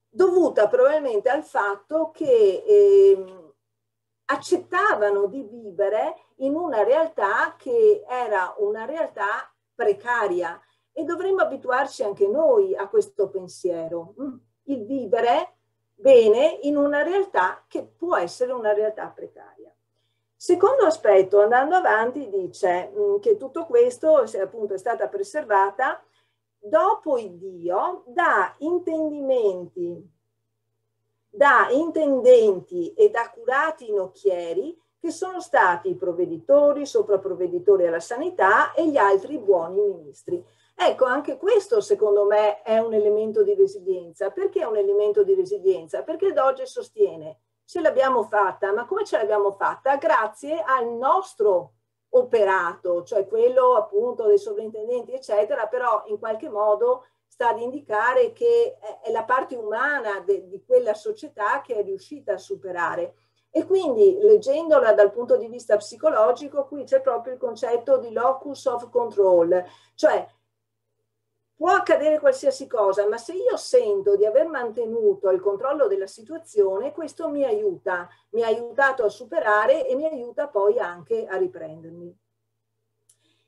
dovuta probabilmente al fatto che eh, accettavano di vivere in una realtà che era una realtà precaria e dovremmo abituarci anche noi a questo pensiero, mm, il vivere bene in una realtà che può essere una realtà precaria. Secondo aspetto, andando avanti, dice mm, che tutto questo appunto, è stata preservata dopo il Dio da intendimenti, da intendenti e da curati nocchieri che sono stati i provveditori, sopraprovveditori alla sanità e gli altri buoni ministri. Ecco, anche questo secondo me è un elemento di resilienza. Perché è un elemento di resilienza? Perché Doge sostiene ce l'abbiamo fatta, ma come ce l'abbiamo fatta? Grazie al nostro operato, cioè quello appunto dei sovrintendenti, eccetera, però in qualche modo sta ad indicare che è la parte umana de, di quella società che è riuscita a superare. E quindi, leggendola dal punto di vista psicologico, qui c'è proprio il concetto di locus of control, cioè può accadere qualsiasi cosa, ma se io sento di aver mantenuto il controllo della situazione, questo mi aiuta, mi ha aiutato a superare e mi aiuta poi anche a riprendermi.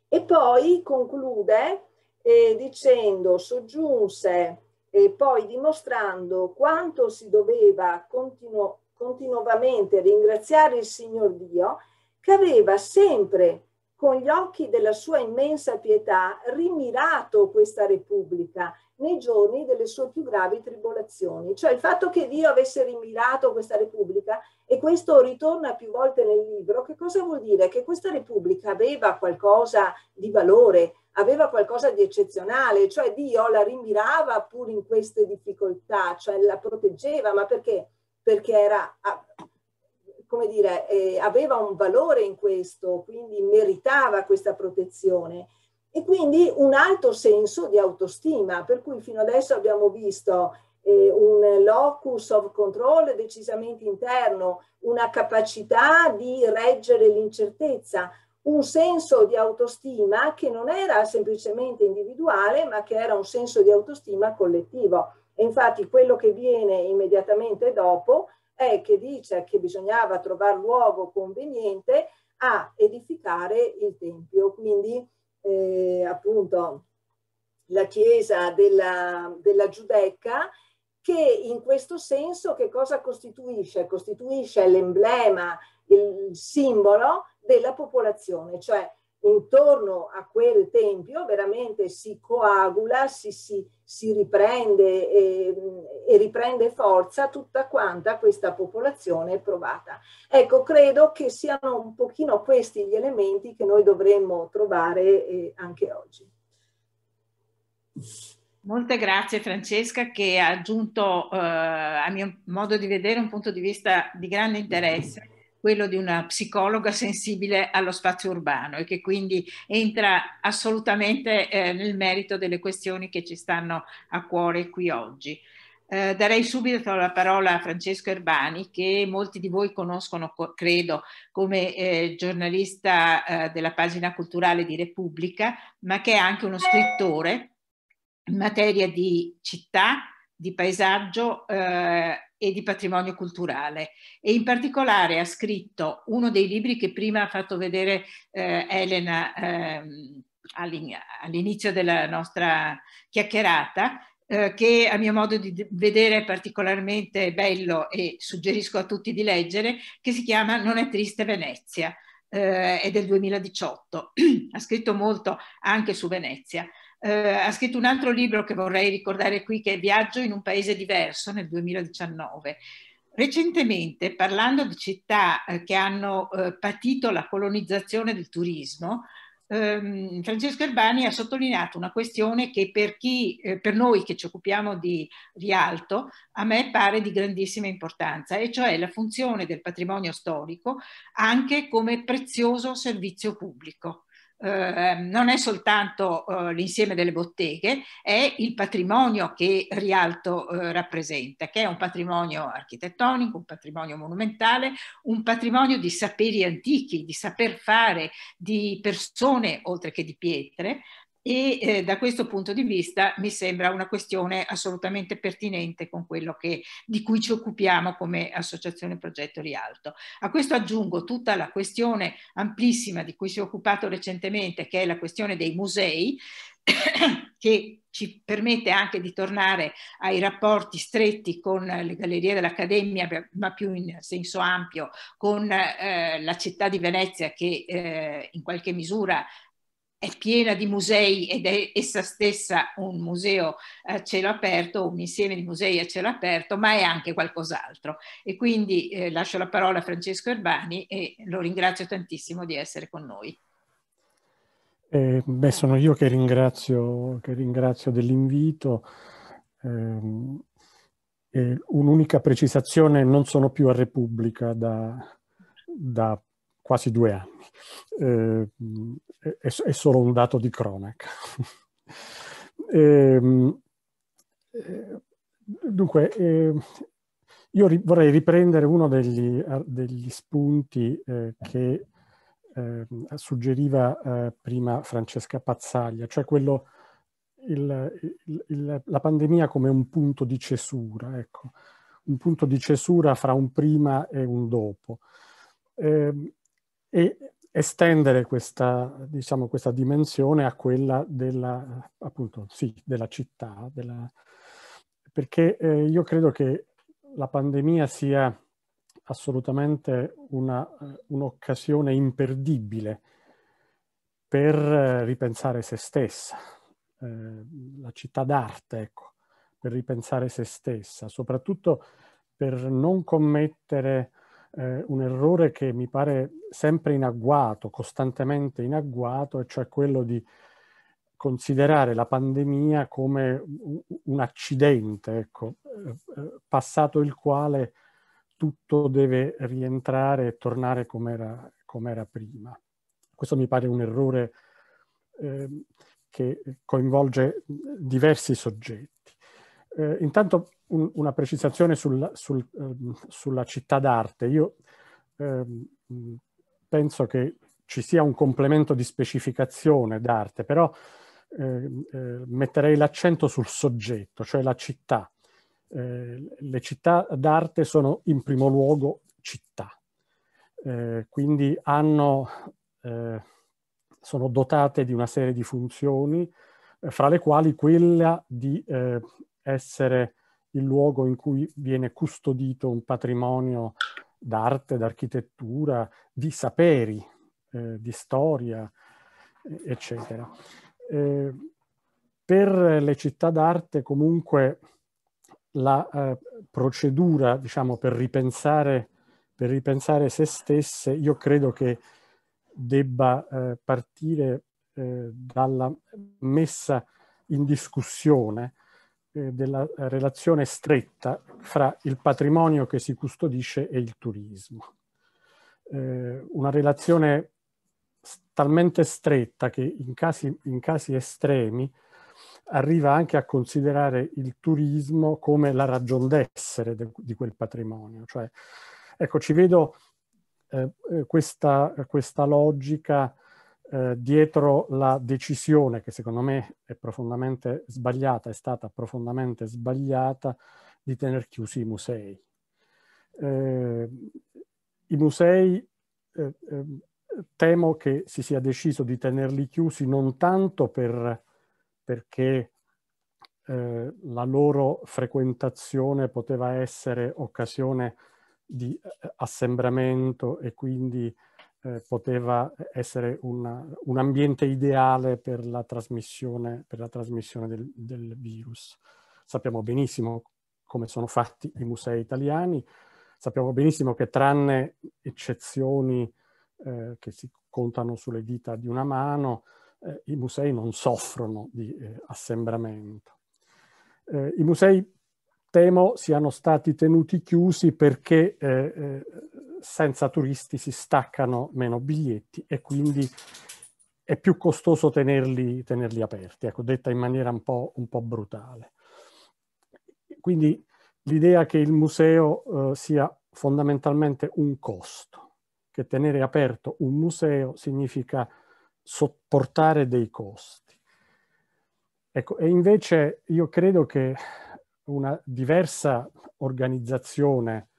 E poi conclude eh, dicendo, soggiunse e poi dimostrando quanto si doveva continuo, continuamente ringraziare il Signor Dio che aveva sempre con gli occhi della sua immensa pietà, rimirato questa Repubblica nei giorni delle sue più gravi tribolazioni. Cioè il fatto che Dio avesse rimirato questa Repubblica, e questo ritorna più volte nel libro, che cosa vuol dire? Che questa Repubblica aveva qualcosa di valore, aveva qualcosa di eccezionale, cioè Dio la rimirava pur in queste difficoltà, cioè la proteggeva, ma perché? Perché era ah, come dire, eh, aveva un valore in questo, quindi meritava questa protezione. E quindi un alto senso di autostima, per cui fino adesso abbiamo visto eh, un locus of control decisamente interno, una capacità di reggere l'incertezza, un senso di autostima che non era semplicemente individuale, ma che era un senso di autostima collettivo. E infatti quello che viene immediatamente dopo è che dice che bisognava trovare luogo conveniente a edificare il Tempio. Quindi eh, appunto la chiesa della, della Giudecca che in questo senso che cosa costituisce? Costituisce l'emblema, il simbolo della popolazione, cioè intorno a quel tempio veramente si coagula, si, si, si riprende e, eh, e, riprende forza tutta quanta questa popolazione provata. Ecco, credo che siano un pochino questi gli elementi che noi dovremmo trovare eh, anche oggi. Molte grazie Francesca che ha aggiunto eh, a mio modo di vedere un punto di vista di grande interesse quello di una psicologa sensibile allo spazio urbano e che quindi entra assolutamente eh, nel merito delle questioni che ci stanno a cuore qui oggi. Eh, darei subito la parola a Francesco Erbani, che molti di voi conoscono, credo, come eh, giornalista eh, della pagina culturale di Repubblica, ma che è anche uno scrittore in materia di città, di paesaggio, eh, e di patrimonio culturale e in particolare ha scritto uno dei libri che prima ha fatto vedere eh, Elena eh, all'inizio della nostra chiacchierata, eh, che a mio modo di vedere è particolarmente bello e suggerisco a tutti di leggere, che si chiama Non è triste Venezia, eh, è del 2018, ha scritto molto anche su Venezia. Eh, ha scritto un altro libro che vorrei ricordare qui, che è Viaggio in un paese diverso nel 2019. Recentemente, parlando di città eh, che hanno eh, patito la colonizzazione del turismo, ehm, Francesco Erbani ha sottolineato una questione che per, chi, eh, per noi che ci occupiamo di Rialto, a me pare di grandissima importanza, e cioè la funzione del patrimonio storico anche come prezioso servizio pubblico eh, non è soltanto eh, l'insieme delle botteghe, è il patrimonio che Rialto eh, rappresenta, che è un patrimonio architettonico, un patrimonio monumentale, un patrimonio di saperi antichi, di saper fare, di persone oltre che di pietre, e eh, da questo punto di vista mi sembra una questione assolutamente pertinente con quello che, di cui ci occupiamo come Associazione Progetto Rialto. A questo aggiungo tutta la questione amplissima di cui si è occupato recentemente, che è la questione dei musei, che ci permette anche di tornare ai rapporti stretti con le gallerie dell'Accademia, ma più in senso ampio, con eh, la città di Venezia che eh, in qualche misura è piena di musei ed è essa stessa un museo a cielo aperto, un insieme di musei a cielo aperto, ma è anche qualcos'altro. E quindi eh, lascio la parola a Francesco Erbani e lo ringrazio tantissimo di essere con noi. Eh, beh, sono io che ringrazio, che ringrazio dell'invito. Ehm, eh, un'unica precisazione, non sono più a Repubblica da, da quasi due anni. Eh, è, è, solo un dato di cronaca. Ehm, eh, dunque, eh, io ri- vorrei riprendere uno degli, eh, degli spunti eh, che eh, suggeriva prima Francesca Pazzaglia, cioè quello il, il, il, la pandemia come un punto di cesura, ecco, un punto di cesura fra un prima e un dopo. Eh, e estendere questa, diciamo, questa dimensione a quella della, appunto, sì, della città, della... perché eh, io credo che la pandemia sia assolutamente eh, un'occasione imperdibile per eh, ripensare se stessa, eh, la città d'arte, ecco, per ripensare se stessa, soprattutto per non commettere eh, un errore che mi pare sempre in agguato, costantemente in agguato, e cioè quello di considerare la pandemia come un accidente, ecco, eh, eh, passato il quale tutto deve rientrare e tornare come era prima. Questo mi pare un errore eh, che coinvolge diversi soggetti. Eh, intanto un, una precisazione sul, sul, eh, sulla città d'arte. Io eh, penso che ci sia un complemento di specificazione d'arte, però ehm, eh, metterei l'accento sul soggetto, cioè la città. Eh, le città d'arte sono in primo luogo città, eh, quindi hanno, sono dotate di una serie di funzioni, fra le quali quella di eh, essere il luogo in cui viene custodito un patrimonio d'arte, d'architettura, di saperi, eh, di storia, eh, eccetera. Eh, per le città d'arte comunque la eh, procedura, diciamo, per ripensare, per ripensare, se stesse, io credo che debba eh, partire eh, dalla messa in discussione eh, della relazione stretta fra il patrimonio che si custodisce e il turismo. Eh, una relazione talmente stretta che in casi, in casi estremi arriva anche a considerare il turismo come la ragion d'essere de, di quel patrimonio. Cioè, ecco, ci vedo eh, eh questa, questa logica eh, dietro la decisione, che secondo me è profondamente sbagliata, è stata profondamente sbagliata, di tenere chiusi i musei. Eh, I musei eh, eh, temo che si sia deciso di tenerli chiusi non tanto per, perché eh, la loro frequentazione poteva essere occasione di assembramento e quindi eh, poteva essere una, un ambiente ideale per la trasmissione, per la trasmissione del, del, virus. Sappiamo benissimo come sono fatti i musei italiani, sappiamo benissimo che tranne eccezioni eh, che si contano sulle dita di una mano, eh, i musei non soffrono di eh, assembramento. Eh, I musei, temo, siano stati tenuti chiusi perché eh, senza turisti si staccano meno biglietti e quindi è più costoso tenerli, tenerli aperti, ecco, detta in maniera un po', un po brutale. Quindi l'idea che il museo eh, sia fondamentalmente un costo, che tenere aperto un museo significa sopportare dei costi. Ecco, e invece io credo che una diversa organizzazione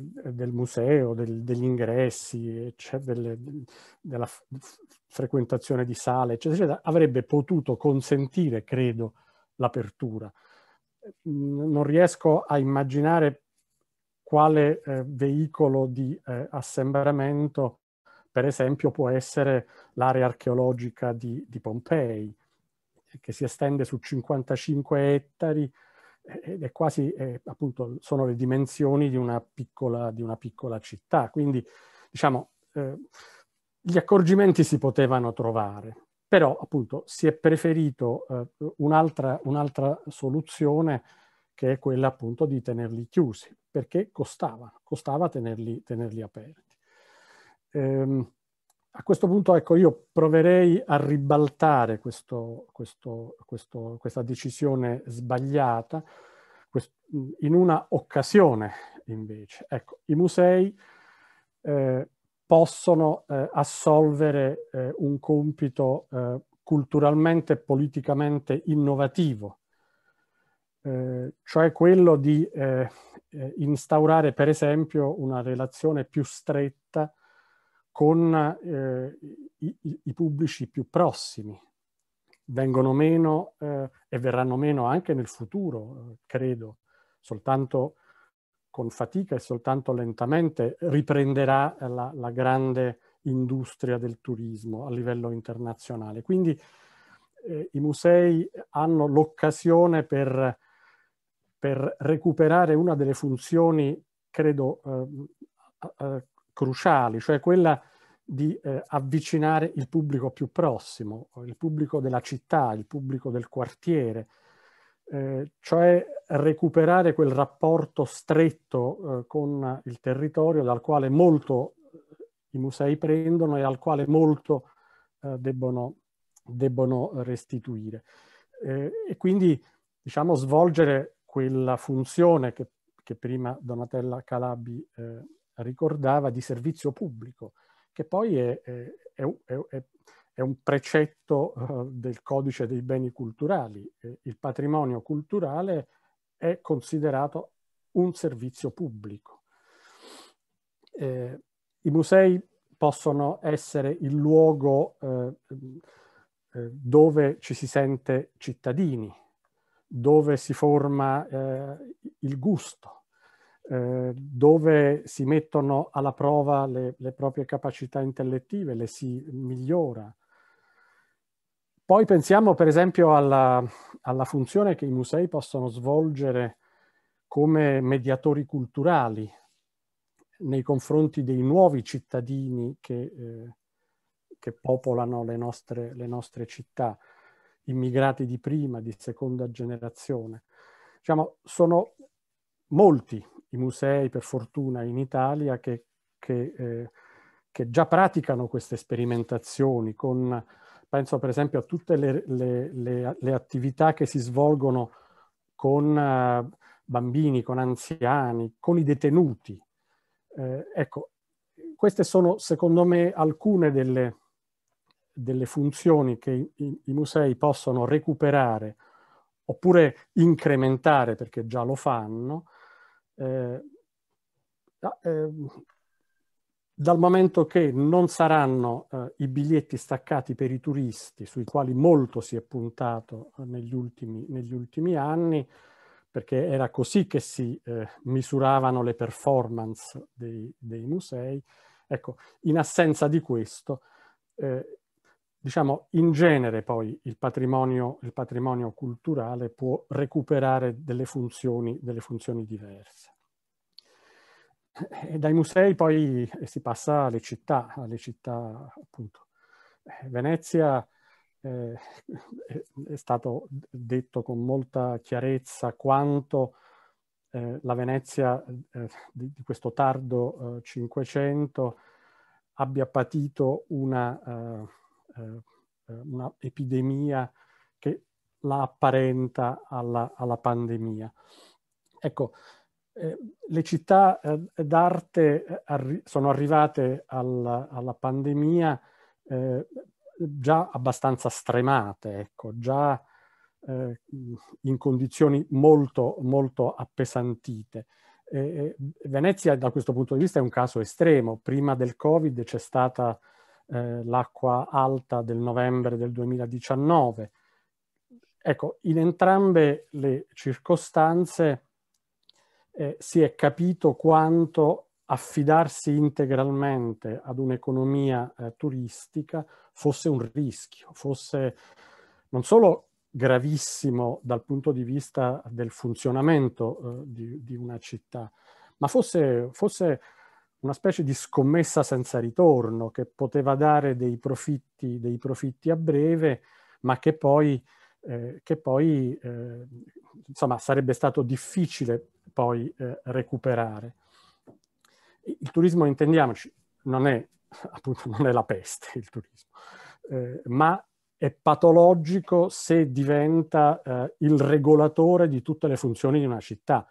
del museo, del, degli ingressi, delle, della frequentazione di sale, eccetera, eccetera, avrebbe potuto consentire, credo, l'apertura. Non riesco a immaginare quale eh, veicolo di eh, assembramento, per esempio, può essere l'area archeologica di, di Pompei, che si estende su 55 ettari, ed è quasi, eh, appunto, sono le dimensioni di una piccola, di una piccola città. Quindi, diciamo, eh, gli accorgimenti si potevano trovare, però appunto si è preferito eh, un'altra, un'altra soluzione che è quella appunto di tenerli chiusi, perché costava, costava tenerli, tenerli aperti. Ehm, a questo punto ecco, io proverei a ribaltare questo, questo, questo, questa decisione sbagliata in una occasione invece. Ecco, i musei eh, possono eh, assolvere eh, un compito eh, culturalmente e politicamente innovativo, eh, cioè quello di eh, instaurare per esempio una relazione più stretta con eh, i, i, pubblici più prossimi. Vengono meno eh, e verranno meno anche nel futuro, eh, credo, soltanto con fatica e soltanto lentamente riprenderà la, la grande industria del turismo a livello internazionale. Quindi eh, i musei hanno l'occasione per, per, recuperare una delle funzioni, credo, eh, eh, cruciali, cioè quella di eh, avvicinare il pubblico più prossimo, il pubblico della città, il pubblico del quartiere, eh, cioè recuperare quel rapporto stretto eh, con il territorio dal quale molto eh, i musei prendono e al quale molto eh, debbono, debbono, restituire. Eh, e quindi diciamo svolgere quella funzione che, che prima Donatella Calabi eh, ricordava di servizio pubblico, che poi è, è, è, è un precetto eh, del codice dei beni culturali. Il patrimonio culturale è considerato un servizio pubblico. Eh, I musei possono essere il luogo eh, eh dove ci si sente cittadini, dove si forma eh, il gusto, eh, dove si mettono alla prova le, le proprie capacità intellettive, le si migliora. Poi pensiamo per esempio alla, alla, funzione che i musei possono svolgere come mediatori culturali nei confronti dei nuovi cittadini che, eh, che popolano le nostre, le nostre, città, immigrati di prima, di seconda generazione. Diciamo, sono molti i musei, per fortuna, in Italia che, che, eh, che già praticano queste sperimentazioni. Con, penso per esempio a tutte le, le, le, le attività che si svolgono con eh, bambini, con anziani, con i detenuti. Eh, ecco, queste sono secondo me alcune delle, delle funzioni che i, i musei possono recuperare oppure incrementare perché già lo fanno eh, eh, dal momento che non saranno eh, i biglietti staccati per i turisti, sui quali molto si è puntato eh, negli ultimi, negli ultimi anni, perché era così che si eh, misuravano le performance dei, dei musei, ecco, in assenza di questo, eh, Diciamo, in genere poi il patrimonio, il patrimonio culturale può recuperare delle funzioni, delle funzioni diverse. Eh, e dai musei poi eh, si passa alle città, alle città appunto. Eh, Venezia eh, è stato detto con molta chiarezza quanto eh, la Venezia eh, di, di, questo tardo Cinquecento abbia patito una eh, eh, una epidemia che la apparenta alla, alla pandemia. Ecco, eh, le città eh, d'arte eh, arri sono arrivate al, alla pandemia eh, già abbastanza stremate, ecco, già in condizioni molto, molto appesantite. Venezia da questo punto di vista è un caso estremo. Prima del Covid c'è stata eh, l'acqua alta del novembre del 2019. Ecco, in entrambe le circostanze eh, si è capito quanto affidarsi integralmente ad un'economia eh, turistica fosse un rischio, fosse non solo gravissimo dal punto di vista del funzionamento eh, di, di, una città, ma fosse, fosse una specie di scommessa senza ritorno che poteva dare dei profitti, dei profitti a breve, ma che poi, eh, che poi eh, insomma, sarebbe stato difficile poi eh, recuperare. Il turismo, intendiamoci, non è, appunto, non è la peste il turismo, eh, ma è patologico se diventa eh, il regolatore di tutte le funzioni di una città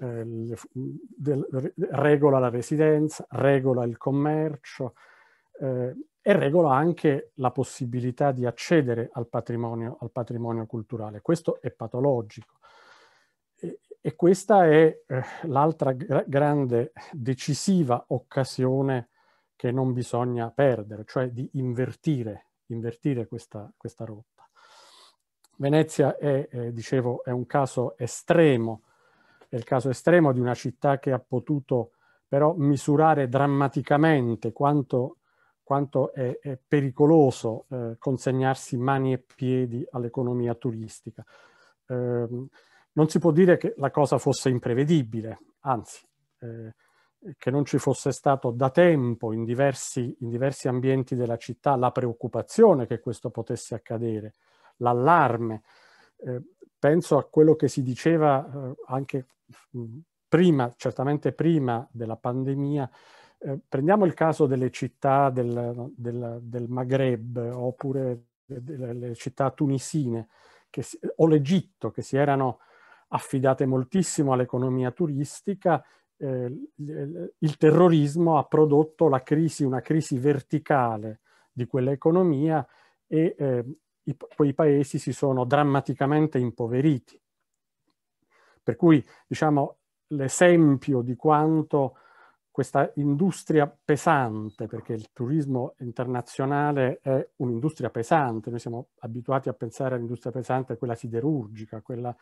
eh, le, mm, del, regola la residenza, regola il commercio eh, e regola anche la possibilità di accedere al patrimonio, al patrimonio culturale. Questo è patologico. E, e questa è eh, l'altra gra grande, decisiva occasione che non bisogna perdere, cioè di invertire, invertire questa, questa rotta. Venezia è, eh, dicevo, è un caso estremo è il caso estremo di una città che ha potuto però misurare drammaticamente quanto, quanto è, è, pericoloso eh, consegnarsi mani e piedi all'economia turistica. Eh, non si può dire che la cosa fosse imprevedibile, anzi, eh, che non ci fosse stato da tempo in diversi, in diversi, ambienti della città la preoccupazione che questo potesse accadere, l'allarme. Eh, penso a quello che si diceva eh, anche prima, certamente prima della pandemia, eh, prendiamo il caso delle città del, del, del Maghreb oppure le città tunisine che, o l'Egitto che si erano affidate moltissimo all'economia turistica, eh, il terrorismo ha prodotto la crisi, una crisi verticale di quell'economia e eh, i, quei paesi si sono drammaticamente impoveriti. Per cui, diciamo, l'esempio di quanto questa industria pesante, perché il turismo internazionale è un'industria pesante, noi siamo abituati a pensare all'industria pesante, quella siderurgica, quella...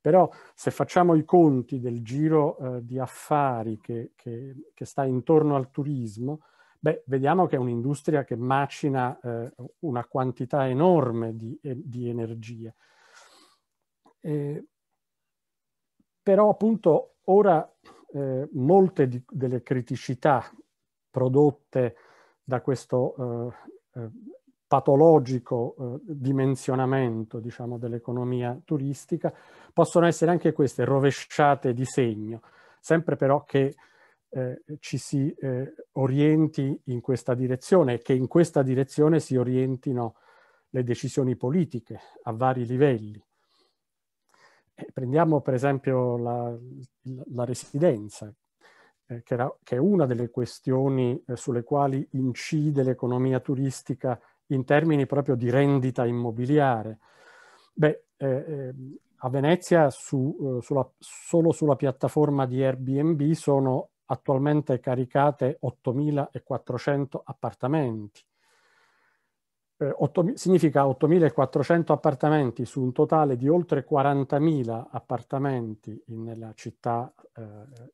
però se facciamo i conti del giro eh, di affari che, che, che, sta intorno al turismo, beh, vediamo che è un'industria che macina eh, una quantità enorme di, eh, di energia. E però appunto ora eh, molte di, delle criticità prodotte da questo eh, eh patologico eh, dimensionamento diciamo, dell'economia turistica possono essere anche queste rovesciate di segno, sempre però che eh, ci si eh, orienti in questa direzione e che in questa direzione si orientino le decisioni politiche a vari livelli. Eh, prendiamo per esempio la, la residenza, eh, che, era, che, è una delle questioni eh, sulle quali incide l'economia turistica in termini proprio di rendita immobiliare. Beh, eh, eh a Venezia su, eh, sulla, solo sulla piattaforma di Airbnb sono attualmente caricate 8.400 appartamenti 8, eh, significa 8.400 appartamenti su un totale di oltre 40.000 appartamenti in, nella città eh,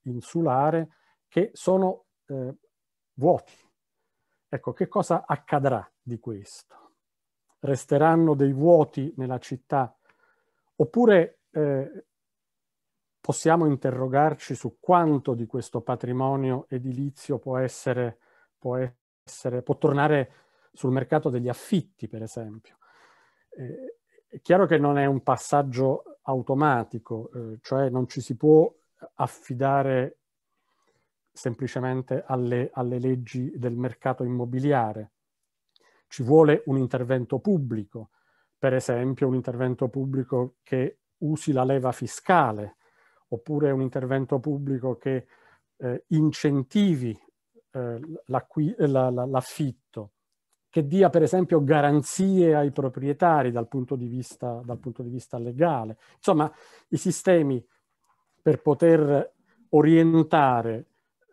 insulare che sono eh, vuoti. Ecco, che cosa accadrà di questo? Resteranno dei vuoti nella città? Oppure eh, possiamo interrogarci su quanto di questo patrimonio edilizio può essere, può, essere, può tornare sul mercato degli affitti, per esempio. Eh, è chiaro che non è un passaggio automatico, eh, cioè non ci si può affidare semplicemente alle, alle leggi del mercato immobiliare. Ci vuole un intervento pubblico, per esempio un intervento pubblico che usi la leva fiscale, oppure un intervento pubblico che eh, incentivi eh, l'affitto che dia per esempio garanzie ai proprietari dal punto di vista, punto di vista legale. Insomma, i sistemi per poter orientare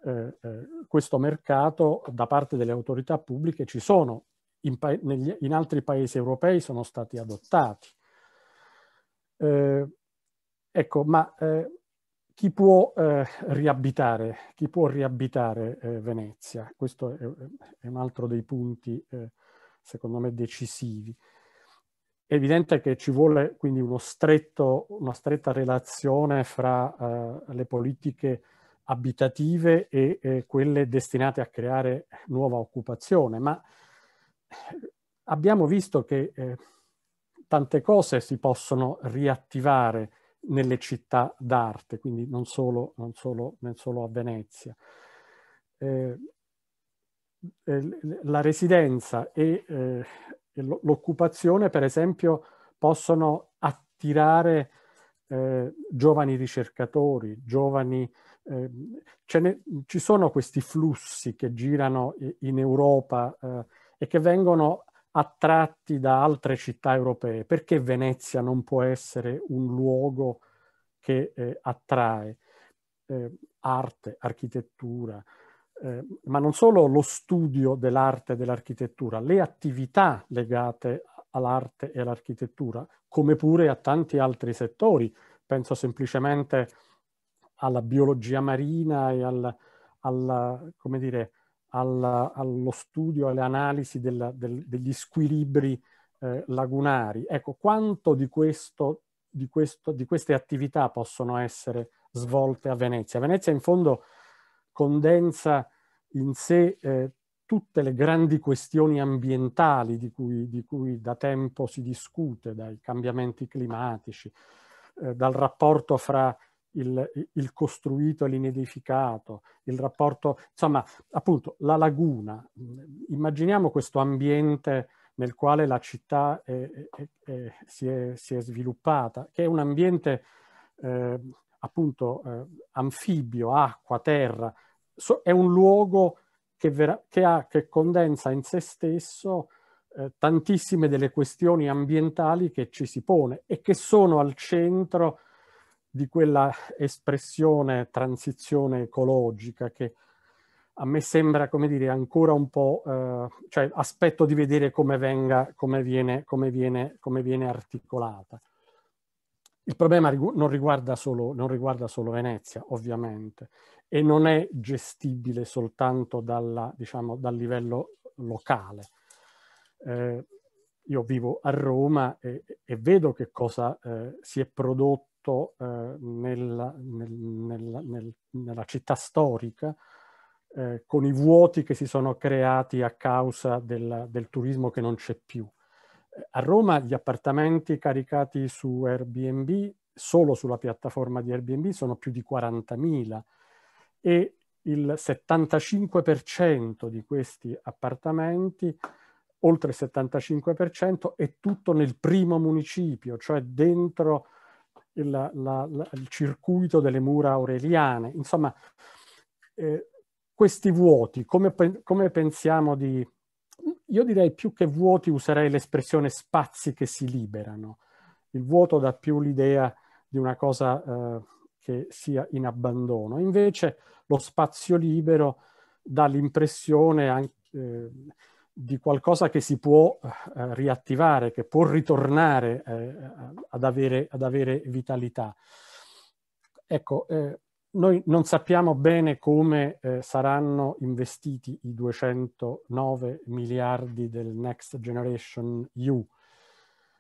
eh, eh, questo mercato da parte delle autorità pubbliche ci sono, in, pa- negli, in altri paesi europei sono stati adottati. Eh, ecco, ma eh, chi può eh, riabitare, chi può riabitare eh, Venezia? Questo è, è, un altro dei punti, eh, secondo me, decisivi. È evidente che ci vuole quindi stretto, una stretta relazione fra eh, le politiche abitative e quelle destinate a creare nuova occupazione, ma eh, abbiamo visto che eh, tante cose si possono riattivare nelle città d'arte, quindi non solo, non solo, non solo a Venezia. Eh, eh la residenza e eh, l'occupazione, per esempio, possono attirare eh, giovani ricercatori, giovani... Eh, ne, ci sono questi flussi che girano in Europa eh, e che vengono attratti da altre città europee? Perché Venezia non può essere un luogo che eh, attrae eh, arte, architettura, eh, ma non solo lo studio dell'arte e dell'architettura, le attività legate all'arte e all'architettura, come pure a tanti altri settori. Penso semplicemente alla biologia marina e al, alla, come dire, alla, allo studio, alle analisi della, del, degli squilibri eh, lagunari. Ecco, quanto di, questo, di, questo, di queste attività possono essere svolte a Venezia? Venezia in fondo condensa in sé eh, tutte le grandi questioni ambientali di cui, di cui, da tempo si discute, dai cambiamenti climatici, eh, dal rapporto fra il, il costruito e l'inedificato, il rapporto, insomma, appunto, la laguna. Immaginiamo questo ambiente nel quale la città è, è, è, si, si, è, sviluppata, che è un ambiente eh, appunto eh, anfibio, acqua, terra, so, è un luogo che, vera, che, ha, che condensa in se stesso eh, tantissime delle questioni ambientali che ci si pone e che sono al centro di quella espressione transizione ecologica che a me sembra, come dire, ancora un po', eh, cioè aspetto di vedere come, venga, come, viene, come, viene, come viene articolata. Il problema rigu non, riguarda solo, non riguarda, solo, Venezia, ovviamente, e non è gestibile soltanto dalla, diciamo, dal livello locale. Eh, io vivo a Roma e, e vedo che cosa eh, si è prodotto tutto eh, nella, nel, nella, nel, nella, città storica, eh, con i vuoti che si sono creati a causa del, del turismo che non c'è più. Eh, a Roma gli appartamenti caricati su Airbnb, solo sulla piattaforma di Airbnb, sono più di 40.000 e il 75% di questi appartamenti, oltre il 75%, è tutto nel primo municipio, cioè dentro il, la, la, il circuito delle mura aureliane. Insomma, eh, questi vuoti, come, come pensiamo di... Io direi più che vuoti userei l'espressione spazi che si liberano. Il vuoto dà più l'idea di una cosa eh, che sia in abbandono. Invece lo spazio libero dà l'impressione anche... Eh, di qualcosa che si può eh, riattivare, che può ritornare eh, ad, avere, ad, avere, vitalità. Ecco, eh, noi non sappiamo bene come eh, saranno investiti i 209 miliardi del Next Generation EU,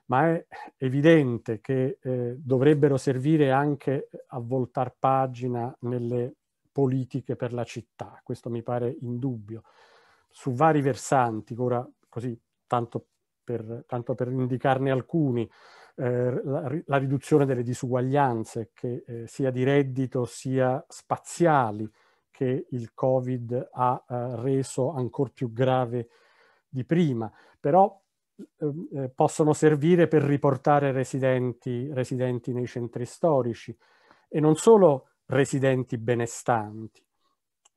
ma è evidente che eh, dovrebbero servire anche a voltar pagina nelle politiche per la città, questo mi pare indubbio su vari versanti, ora così tanto per, tanto per indicarne alcuni, eh, la, la, riduzione delle disuguaglianze, che eh, sia di reddito sia spaziali, che il Covid ha eh, reso ancora più grave di prima, però ehm, eh, possono servire per riportare residenti, residenti nei centri storici e non solo residenti benestanti,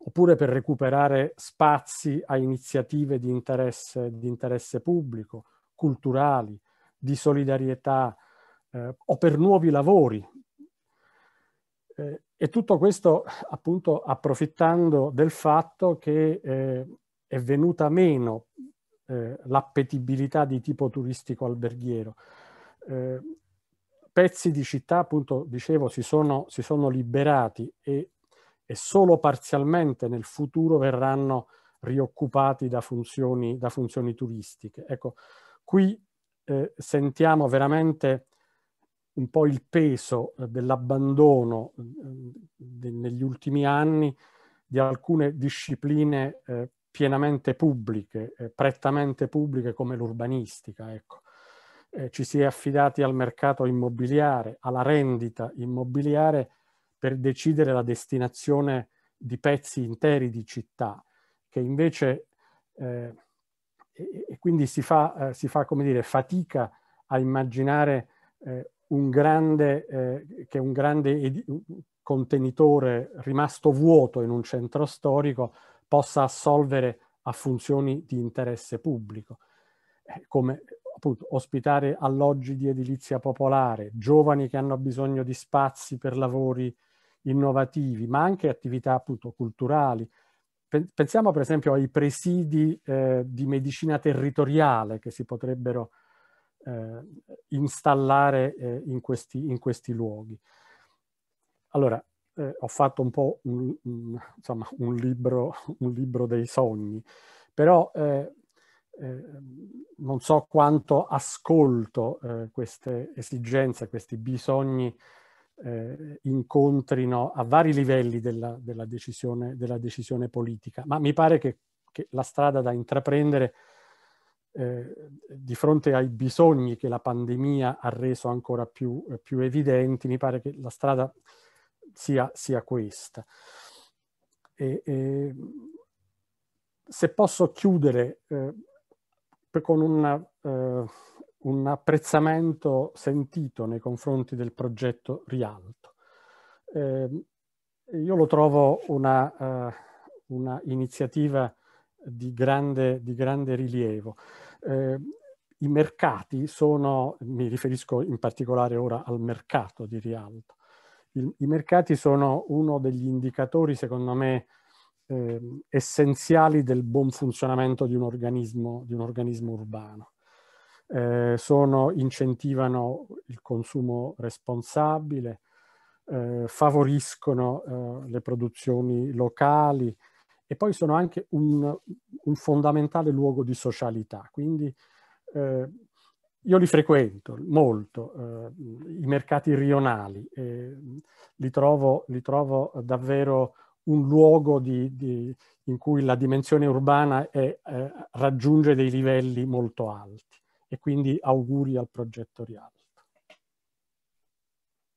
oppure per recuperare spazi a iniziative di interesse, di interesse pubblico, culturali, di solidarietà eh, o per nuovi lavori. Eh, e tutto questo appunto approfittando del fatto che eh, è venuta meno eh, l'appetibilità di tipo turistico alberghiero. Eh, pezzi di città, appunto, dicevo, si sono, si sono liberati e e solo parzialmente nel futuro verranno rioccupati da funzioni, da funzioni turistiche. Ecco, qui eh, sentiamo veramente un po' il peso eh, dell'abbandono eh, de negli ultimi anni di alcune discipline eh, pienamente pubbliche, eh, prettamente pubbliche come l'urbanistica. Ecco. Eh, ci si è affidati al mercato immobiliare, alla rendita immobiliare, per decidere la destinazione di pezzi interi di città, che invece, eh, e, quindi si fa, eh, si fa, come dire, fatica a immaginare eh, un grande, eh, che un grande contenitore rimasto vuoto in un centro storico possa assolvere a funzioni di interesse pubblico, eh, come appunto ospitare alloggi di edilizia popolare, giovani che hanno bisogno di spazi per lavori innovativi, ma anche attività appunto culturali. Pensiamo per esempio ai presidi eh, di medicina territoriale che si potrebbero eh, installare eh, in, questi, in, questi, luoghi. Allora, eh, ho fatto un po' un, un, insomma, un, libro, un libro, dei sogni, però eh, eh, non so quanto ascolto queste esigenze, questi bisogni eh, incontrino a vari livelli della, della, decisione, della, decisione, politica. Ma mi pare che, che la strada da intraprendere eh, di fronte ai bisogni che la pandemia ha reso ancora più, eh, più evidenti, mi pare che la strada sia, sia questa. E, e, se posso chiudere eh, con una, eh, un apprezzamento sentito nei confronti del progetto Rialto. Eh, io lo trovo una, uh, una iniziativa di grande, di grande rilievo. Eh, I mercati sono, mi riferisco in particolare ora al mercato di Rialto, Il, i mercati sono uno degli indicatori, secondo me, eh, essenziali del buon funzionamento di un organismo, di un organismo urbano eh, sono, incentivano il consumo responsabile, eh, favoriscono eh, le produzioni locali e poi sono anche un, un fondamentale luogo di socialità. Quindi eh, io li frequento molto, eh, i mercati rionali, li trovo, li trovo davvero un luogo di, di, in cui la dimensione urbana è, eh, raggiunge dei livelli molto alti e quindi auguri al progetto Rialto.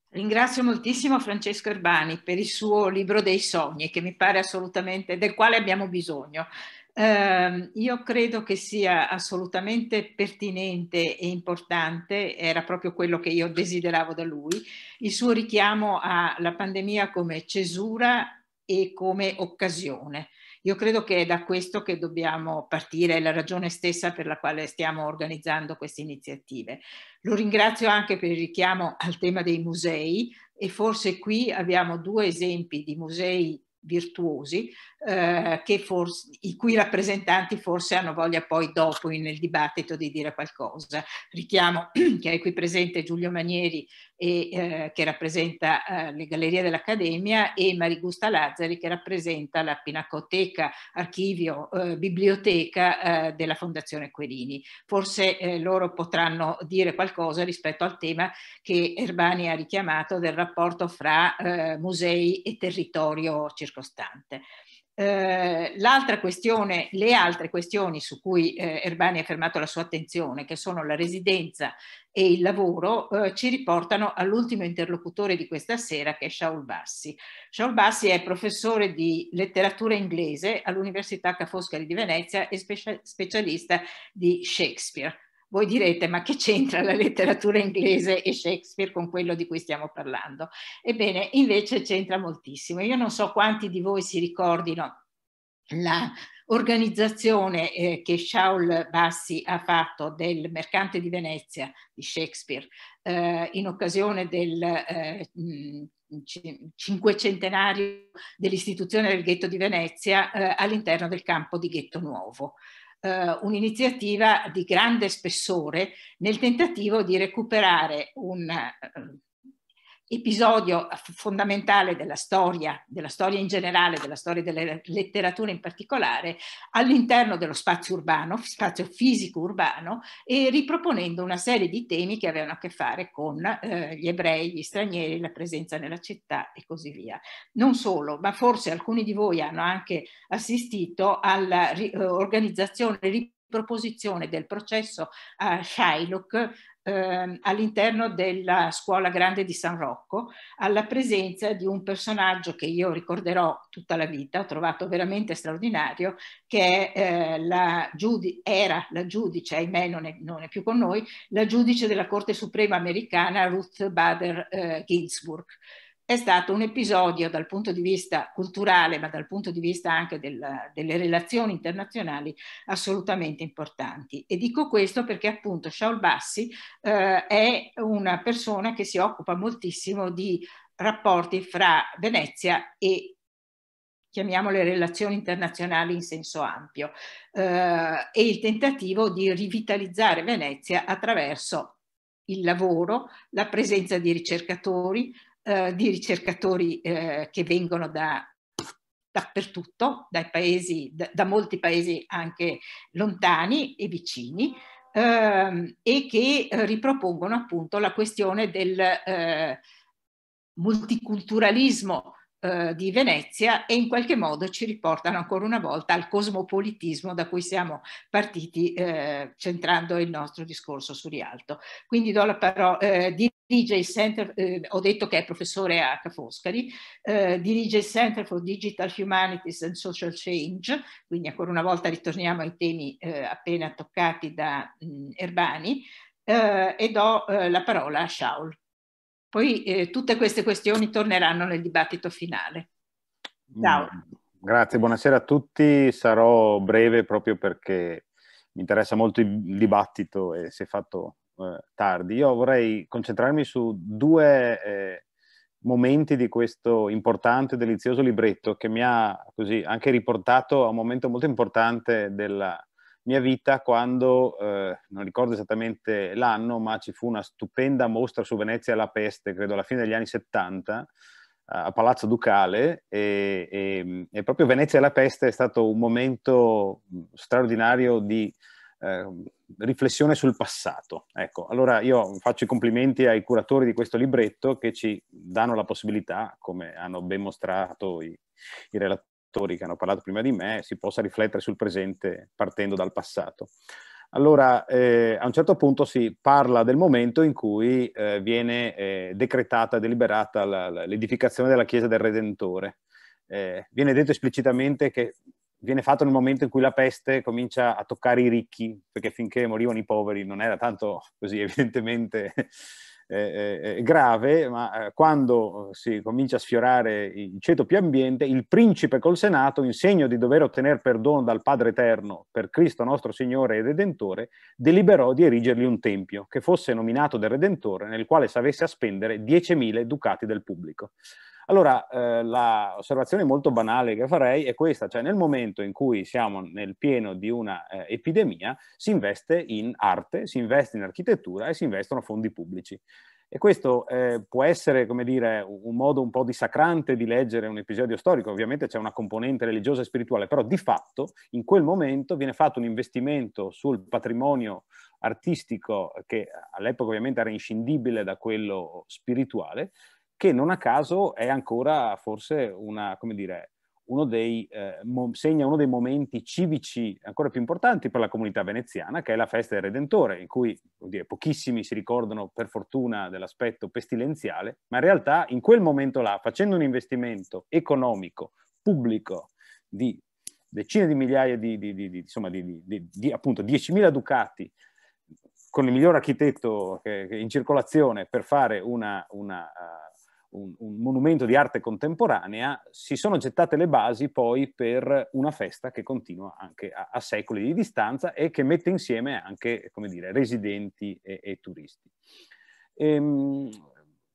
Ringrazio moltissimo Francesco Erbani per il suo libro dei sogni che mi pare assolutamente del quale abbiamo bisogno. Eh, io credo che sia assolutamente pertinente e importante, era proprio quello che io desideravo da lui, il suo richiamo alla pandemia come cesura e come occasione. Io credo che è da questo che dobbiamo partire, è la ragione stessa per la quale stiamo organizzando queste iniziative. Lo ringrazio anche per il richiamo al tema dei musei e forse qui abbiamo due esempi di musei virtuosi eh, che forse, i cui rappresentanti forse hanno voglia poi dopo nel dibattito di dire qualcosa. Richiamo che è qui presente Giulio Manieri e, eh, che rappresenta eh, le gallerie dell'Accademia e Marigusta Lazzari che rappresenta la Pinacoteca, archivio, eh, biblioteca eh, della Fondazione Querini. Forse eh, loro potranno dire qualcosa rispetto al tema che Erbani ha richiamato del rapporto fra eh, musei e territorio circostante. l'altra questione, le altre questioni su cui Erbani ha fermato la sua attenzione, che sono la residenza e il lavoro eh, ci riportano all'ultimo interlocutore di questa sera che è Shaul Bassi. Shaul Bassi è professore di letteratura inglese all'Università Ca' Foscari di Venezia e specia- specialista di Shakespeare. Voi direte, ma che c'entra la letteratura inglese e Shakespeare con quello di cui stiamo parlando? Ebbene, invece c'entra moltissimo. Io non so quanti di voi si ricordino la organizzazione eh, che Shaul Bassi ha fatto del Mercante di Venezia di Shakespeare eh, in occasione del eh, cinquecentenario dell'istituzione del ghetto di Venezia eh, all'interno del campo di Ghetto Nuovo. Uh, un'iniziativa di grande spessore nel tentativo di recuperare un, uh, episodio fondamentale della storia, della storia in generale, della storia della letteratura in particolare, all'interno dello spazio urbano, spazio fisico urbano, e riproponendo una serie di temi che avevano a che fare con eh, gli ebrei, gli stranieri, la presenza nella città e così via. Non solo, ma forse alcuni di voi hanno anche assistito alla organizzazione proposizione del processo a eh, Shylock eh, all'interno della scuola grande di San Rocco alla presenza di un personaggio che io ricorderò tutta la vita, ho trovato veramente straordinario, che è, eh, la era la giudice, ahimè non è, non è, più con noi, la giudice della Corte Suprema americana Ruth Bader eh, Ginsburg è stato un episodio dal punto di vista culturale, ma dal punto di vista anche del, delle relazioni internazionali assolutamente importanti. E dico questo perché appunto Shaul Bassi eh, è una persona che si occupa moltissimo di rapporti fra Venezia e chiamiamole relazioni internazionali in senso ampio, eh, e il tentativo di rivitalizzare Venezia attraverso il lavoro, la presenza di ricercatori, eh, di ricercatori eh, che vengono da dappertutto, dai paesi, da, da, molti paesi anche lontani e vicini, ehm, e che eh, ripropongono appunto la questione del eh, multiculturalismo eh, di Venezia e in qualche modo ci riportano ancora una volta al cosmopolitismo da cui siamo partiti eh, centrando il nostro discorso su Rialto. Quindi do la parola, eh, dirige il Center, eh, ho detto che è professore a Ca' Foscari, eh, dirige il Center for Digital Humanities and Social Change, quindi ancora una volta ritorniamo ai temi appena toccati da mh, mm, Erbani, e do la parola a Shaul. Poi eh, tutte queste questioni torneranno nel dibattito finale. Ciao. Mm, grazie, buonasera a tutti. Sarò breve proprio perché mi interessa molto il dibattito e si è fatto eh, tardi. Io vorrei concentrarmi su due eh, momenti di questo importante, e delizioso libretto che mi ha così anche riportato a un momento molto importante della, mia vita quando, eh, non ricordo esattamente l'anno, ma ci fu una stupenda mostra su Venezia alla peste, credo alla fine degli anni 70, a Palazzo Ducale e, e, e proprio Venezia alla peste è stato un momento mm, straordinario di eh, riflessione sul passato. Ecco, allora io faccio i complimenti ai curatori di questo libretto che ci danno la possibilità, come hanno ben mostrato i, i relatori, scrittori che hanno parlato prima di me, si possa riflettere sul presente partendo dal passato. Allora, eh, a un certo punto si parla del momento in cui eh, viene eh, decretata, deliberata la, la, l'edificazione della Chiesa del Redentore. Eh, viene detto esplicitamente che viene fatto nel momento in cui la peste comincia a toccare i ricchi, perché finché morivano i poveri non era tanto così evidentemente grave, ma eh, quando eh, si comincia a sfiorare il ceto più ambiente, il principe col Senato, in segno di dover ottenere perdono dal Padre Eterno per Cristo nostro Signore e Redentore, deliberò di erigergli un tempio che fosse nominato del Redentore, nel quale s'avesse a spendere 10.000 ducati del pubblico. Allora, eh, l'osservazione molto banale che farei è questa, cioè nel momento in cui siamo nel pieno di una eh, epidemia, si investe in arte, si investe in architettura e si investono fondi pubblici. E questo eh, può essere, come dire, un modo un po' dissacrante di leggere un episodio storico, ovviamente c'è una componente religiosa e spirituale, però di fatto in quel momento viene fatto un investimento sul patrimonio artistico che all'epoca ovviamente era inscindibile da quello spirituale che non a caso è ancora forse una, come dire, uno dei, eh, mo- segna uno dei momenti civici ancora più importanti per la comunità veneziana, che è la festa del Redentore, in cui dire, pochissimi si ricordano per fortuna dell'aspetto pestilenziale, ma in realtà in quel momento là, facendo un investimento economico, pubblico, di decine di migliaia di, di, di, di insomma, di, appunto 10.000 ducati con il miglior architetto che, che in circolazione per fare una, una uh, un, un, monumento di arte contemporanea, si sono gettate le basi poi per una festa che continua anche a, a secoli di distanza e che mette insieme anche, come dire, residenti e, e turisti. Ehm,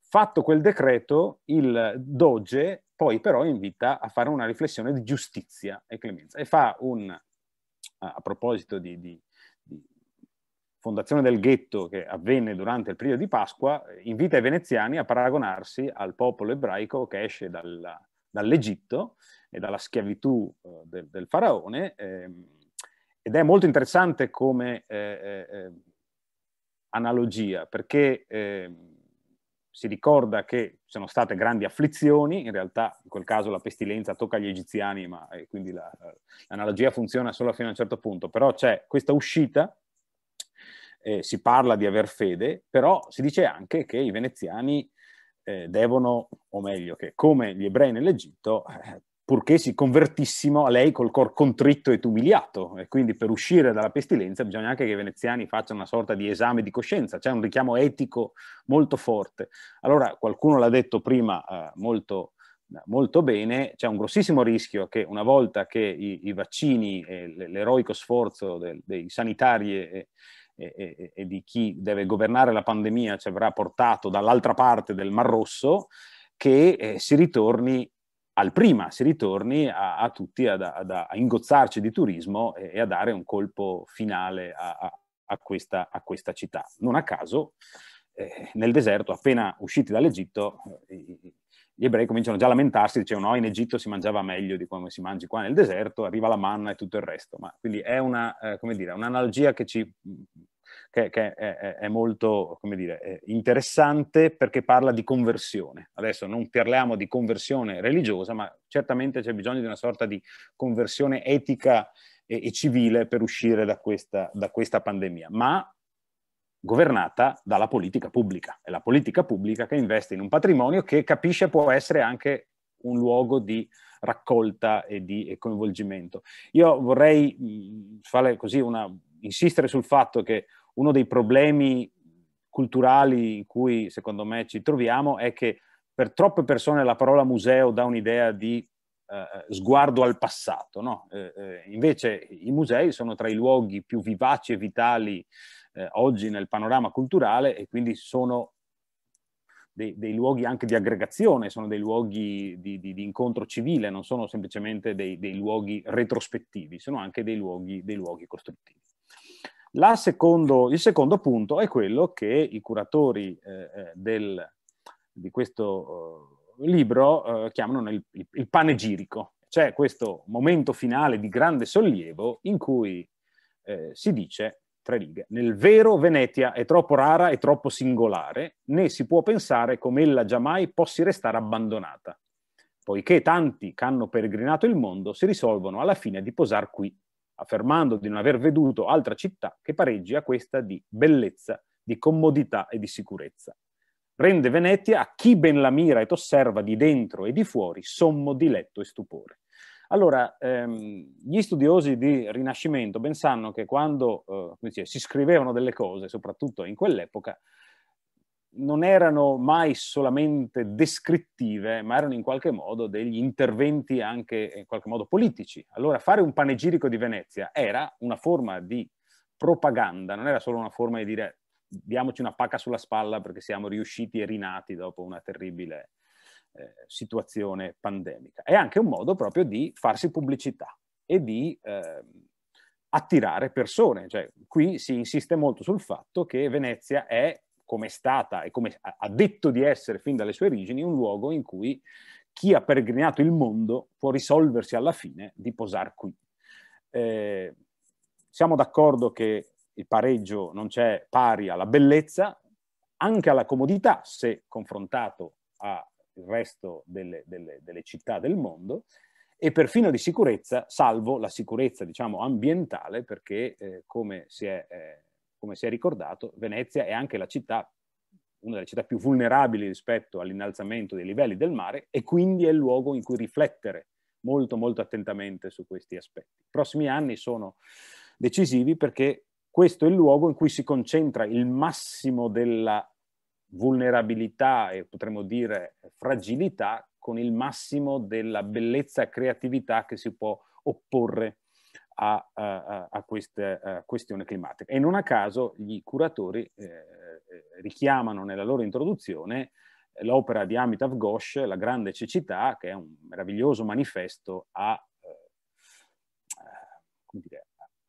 fatto quel decreto, il Doge poi però invita a fare una riflessione di giustizia e clemenza e fa un, a proposito di, di fondazione del ghetto che avvenne durante il periodo di Pasqua, eh, invita i veneziani a paragonarsi al popolo ebraico che esce dalla, dall'Egitto e dalla schiavitù eh, del, del, faraone. Eh, ed è molto interessante come eh, eh, eh analogia, perché ehm, si ricorda che sono state grandi afflizioni, in realtà in quel caso la pestilenza tocca agli egiziani, ma quindi la, l'analogia funziona solo fino a un certo punto, però c'è questa uscita eh, si parla di aver fede, però si dice anche che i veneziani eh, devono, o meglio, che come gli ebrei nell'Egitto, eh, purché si convertissimo a lei col cor contritto ed umiliato. E quindi per uscire dalla pestilenza bisogna anche che i veneziani facciano una sorta di esame di coscienza, c'è cioè un richiamo etico molto forte. Allora, qualcuno l'ha detto prima eh, molto eh, molto bene, c'è un grossissimo rischio che una volta che i, i vaccini e l'eroico sforzo del, dei sanitari e, e, e, e di chi deve governare la pandemia ci avrà portato dall'altra parte del Mar Rosso, che eh, si ritorni al prima, si ritorni a, a tutti ad, ad, a ingozzarci di turismo e, e, a dare un colpo finale a, a questa, questa, città. Non a caso, eh, nel deserto, appena usciti dall'Egitto, eh, gli ebrei cominciano già a lamentarsi, dicevano no, in Egitto si mangiava meglio di come si mangi qua nel deserto, arriva la manna e tutto il resto. Ma quindi è una, eh, come dire, un'analogia che ci che, che è, è, molto come dire, interessante perché parla di conversione. Adesso non parliamo di conversione religiosa, ma certamente c'è bisogno di una sorta di conversione etica e, e civile per uscire da questa, da questa pandemia. Ma governata dalla politica pubblica. È la politica pubblica che investe in un patrimonio che capisce può essere anche un luogo di raccolta e di coinvolgimento. Io vorrei mm, fare così una insistere sul fatto che uno dei problemi culturali in cui secondo me ci troviamo è che per troppe persone la parola museo dà un'idea di eh, sguardo al passato, no? eh, eh, invece i musei sono tra i luoghi più vivaci e vitali eh, oggi nel panorama culturale e quindi sono dei, dei, luoghi anche di aggregazione, sono dei luoghi di, di, di incontro civile, non sono semplicemente dei, dei, luoghi retrospettivi, sono anche dei luoghi, dei luoghi costruttivi secondo, il secondo punto è quello che i curatori eh, eh del, di questo eh, libro eh, chiamano il, il panegirico, cioè questo momento finale di grande sollievo in cui eh, si dice, tre righe, nel vero Venetia è troppo rara e troppo singolare, né si può pensare come ella già mai possi restare abbandonata, poiché tanti che hanno peregrinato il mondo si risolvono alla fine di posar qui affermando di non aver veduto altra città che pareggi a questa di bellezza, di comodità e di sicurezza. Rende Venetia a chi ben la mira e t'osserva di dentro e di fuori sommo diletto e stupore. Allora, ehm, gli studiosi di Rinascimento ben sanno che quando eh, dice, si scrivevano delle cose, soprattutto in quell'epoca, non erano mai solamente descrittive, ma erano in qualche modo degli interventi anche in qualche modo politici. Allora fare un panegirico di Venezia era una forma di propaganda, non era solo una forma di dire diamoci una pacca sulla spalla perché siamo riusciti e rinati dopo una terribile eh, situazione pandemica. È anche un modo proprio di farsi pubblicità e di eh, attirare persone. Cioè, qui si insiste molto sul fatto che Venezia è come è stata e come ha detto di essere fin dalle sue origini, un luogo in cui chi ha peregrinato il mondo può risolversi alla fine di posar qui. Eh, siamo d'accordo che il pareggio non c'è pari alla bellezza, anche alla comodità, se confrontato al resto delle, delle, delle città del mondo, e perfino di sicurezza, salvo la sicurezza diciamo, ambientale, perché eh, come si è eh, come si è ricordato, Venezia è anche la città, una delle città più vulnerabili rispetto all'innalzamento dei livelli del mare e quindi è il luogo in cui riflettere molto molto attentamente su questi aspetti. I prossimi anni sono decisivi perché questo è il luogo in cui si concentra il massimo della vulnerabilità e potremmo dire fragilità con il massimo della bellezza e creatività che si può opporre a, a, a questa questione climatica. E non a caso gli curatori eh, eh, richiamano nella loro introduzione eh, l'opera di Amitav Ghosh, La grande cecità, che è un meraviglioso manifesto a, dire,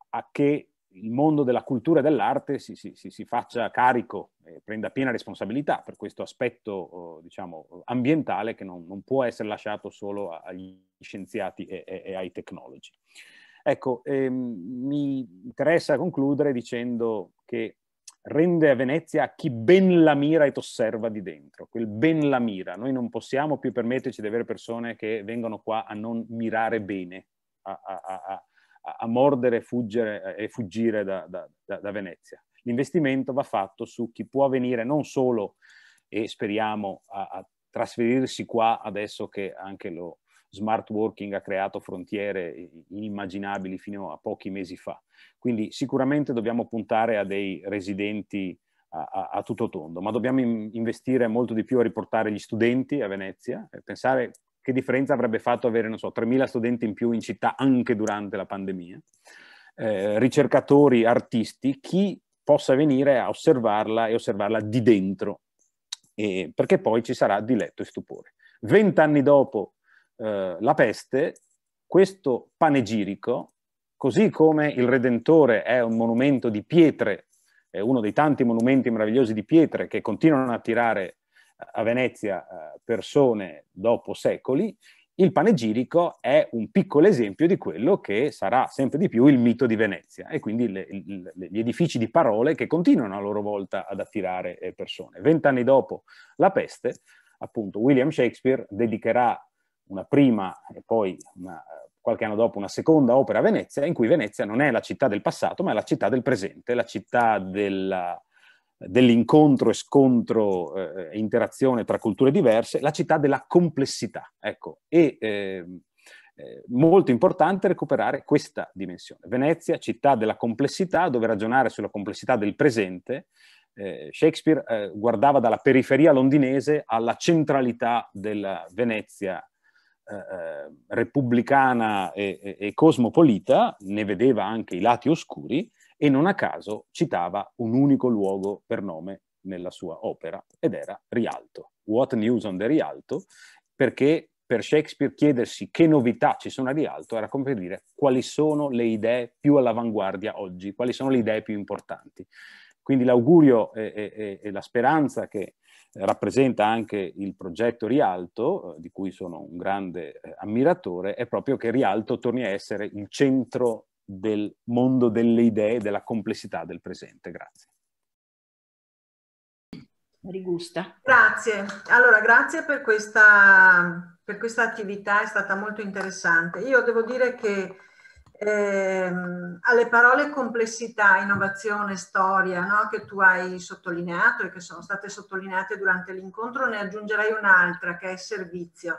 a che il mondo della cultura e dell'arte si, si, si faccia carico, eh, prenda piena responsabilità per questo aspetto oh, diciamo, ambientale che non, non, può essere lasciato solo agli scienziati e, e, e ai tecnologi. Ecco, ehm, mi interessa concludere dicendo che rende a Venezia chi ben la mira e t'osserva di dentro, quel ben la mira. Noi non possiamo più permetterci di avere persone che vengono qua a non mirare bene, a, a, a, a mordere fuggire, eh, e fuggire da, da, da, da Venezia. L'investimento va fatto su chi può venire non solo, e speriamo, a, trasferirsi qua adesso che anche lo, smart working ha creato frontiere inimmaginabili fino a pochi mesi fa. Quindi sicuramente dobbiamo puntare a dei residenti a, a, a tutto tondo, ma dobbiamo in, investire molto di più a riportare gli studenti a Venezia e pensare che differenza avrebbe fatto avere, non so, 3.000 studenti in più in città anche durante la pandemia, eh, ricercatori, artisti, chi possa venire a osservarla e osservarla di dentro, eh, perché poi ci sarà diletto e stupore. Vent'anni dopo eh, la peste, questo panegirico, così come il Redentore è un monumento di pietre, è uno dei tanti monumenti meravigliosi di pietre che continuano ad attirare eh, a Venezia eh, persone dopo secoli, il panegirico è un piccolo esempio di quello che sarà sempre di più il mito di Venezia e quindi le, le, gli edifici di parole che continuano a loro volta ad attirare eh, persone. Vent'anni dopo la peste, appunto, William Shakespeare dedicherà una prima e poi una, qualche anno dopo una seconda opera a Venezia, in cui Venezia non è la città del passato, ma è la città del presente, la città della, dell'incontro e scontro e eh, interazione tra culture diverse, la città della complessità. Ecco, e ehm, eh, molto importante recuperare questa dimensione. Venezia, città della complessità, dove ragionare sulla complessità del presente. Eh, Shakespeare eh, guardava dalla periferia londinese alla centralità della Venezia eh, repubblicana e, e, e, cosmopolita, ne vedeva anche i lati oscuri e non a caso citava un unico luogo per nome nella sua opera ed era Rialto. What News on the Rialto? Perché per Shakespeare chiedersi che novità ci sono a Rialto era come per dire quali sono le idee più all'avanguardia oggi, quali sono le idee più importanti. Quindi l'augurio e, e, e, la speranza che rappresenta anche il progetto Rialto, eh, di cui sono un grande eh, ammiratore, è proprio che Rialto torni a essere il centro del mondo delle idee, della complessità del presente. Grazie. Rigusta. Grazie, allora grazie per questa, per questa attività, è stata molto interessante. Io devo dire che ehm, alle parole complessità, innovazione, storia, no? che tu hai sottolineato e che sono state sottolineate durante l'incontro, ne aggiungerei un'altra che è servizio.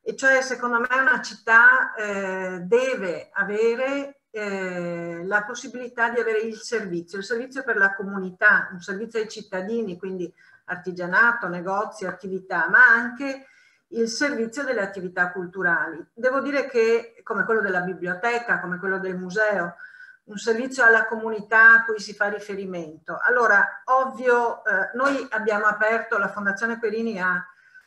E cioè, secondo me, una città eh, deve avere eh, la possibilità di avere il servizio, il servizio per la comunità, un servizio ai cittadini, quindi artigianato, negozi, attività, ma anche il servizio delle attività culturali. Devo dire che, come quello della biblioteca, come quello del museo, un servizio alla comunità a cui si fa riferimento. Allora, ovvio, eh, noi abbiamo aperto, la Fondazione Perini ha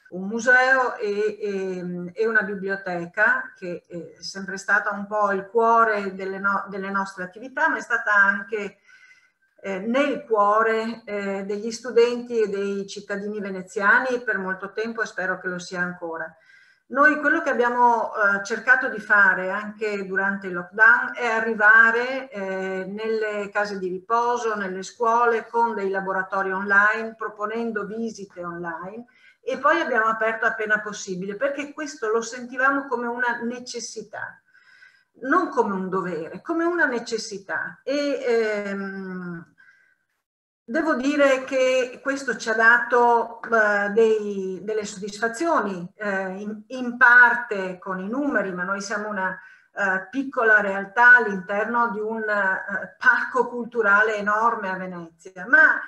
un museo e, e, e una biblioteca che eh, è sempre stata un po' il cuore delle, no, delle nostre attività, ma è stata anche eh, nel cuore eh, degli studenti e dei cittadini veneziani per molto tempo e spero che lo sia ancora. Noi quello che abbiamo eh, cercato di fare anche durante il lockdown è arrivare eh, nelle case di riposo, nelle scuole, con dei laboratori online, proponendo visite online e poi abbiamo aperto appena possibile perché questo lo sentivamo come una necessità non come un dovere, come una necessità. E ehm, devo dire che questo ci ha dato eh, dei, delle soddisfazioni, eh, in, in, parte con i numeri, ma noi siamo una eh, piccola realtà all'interno di un eh, parco culturale enorme a Venezia, ma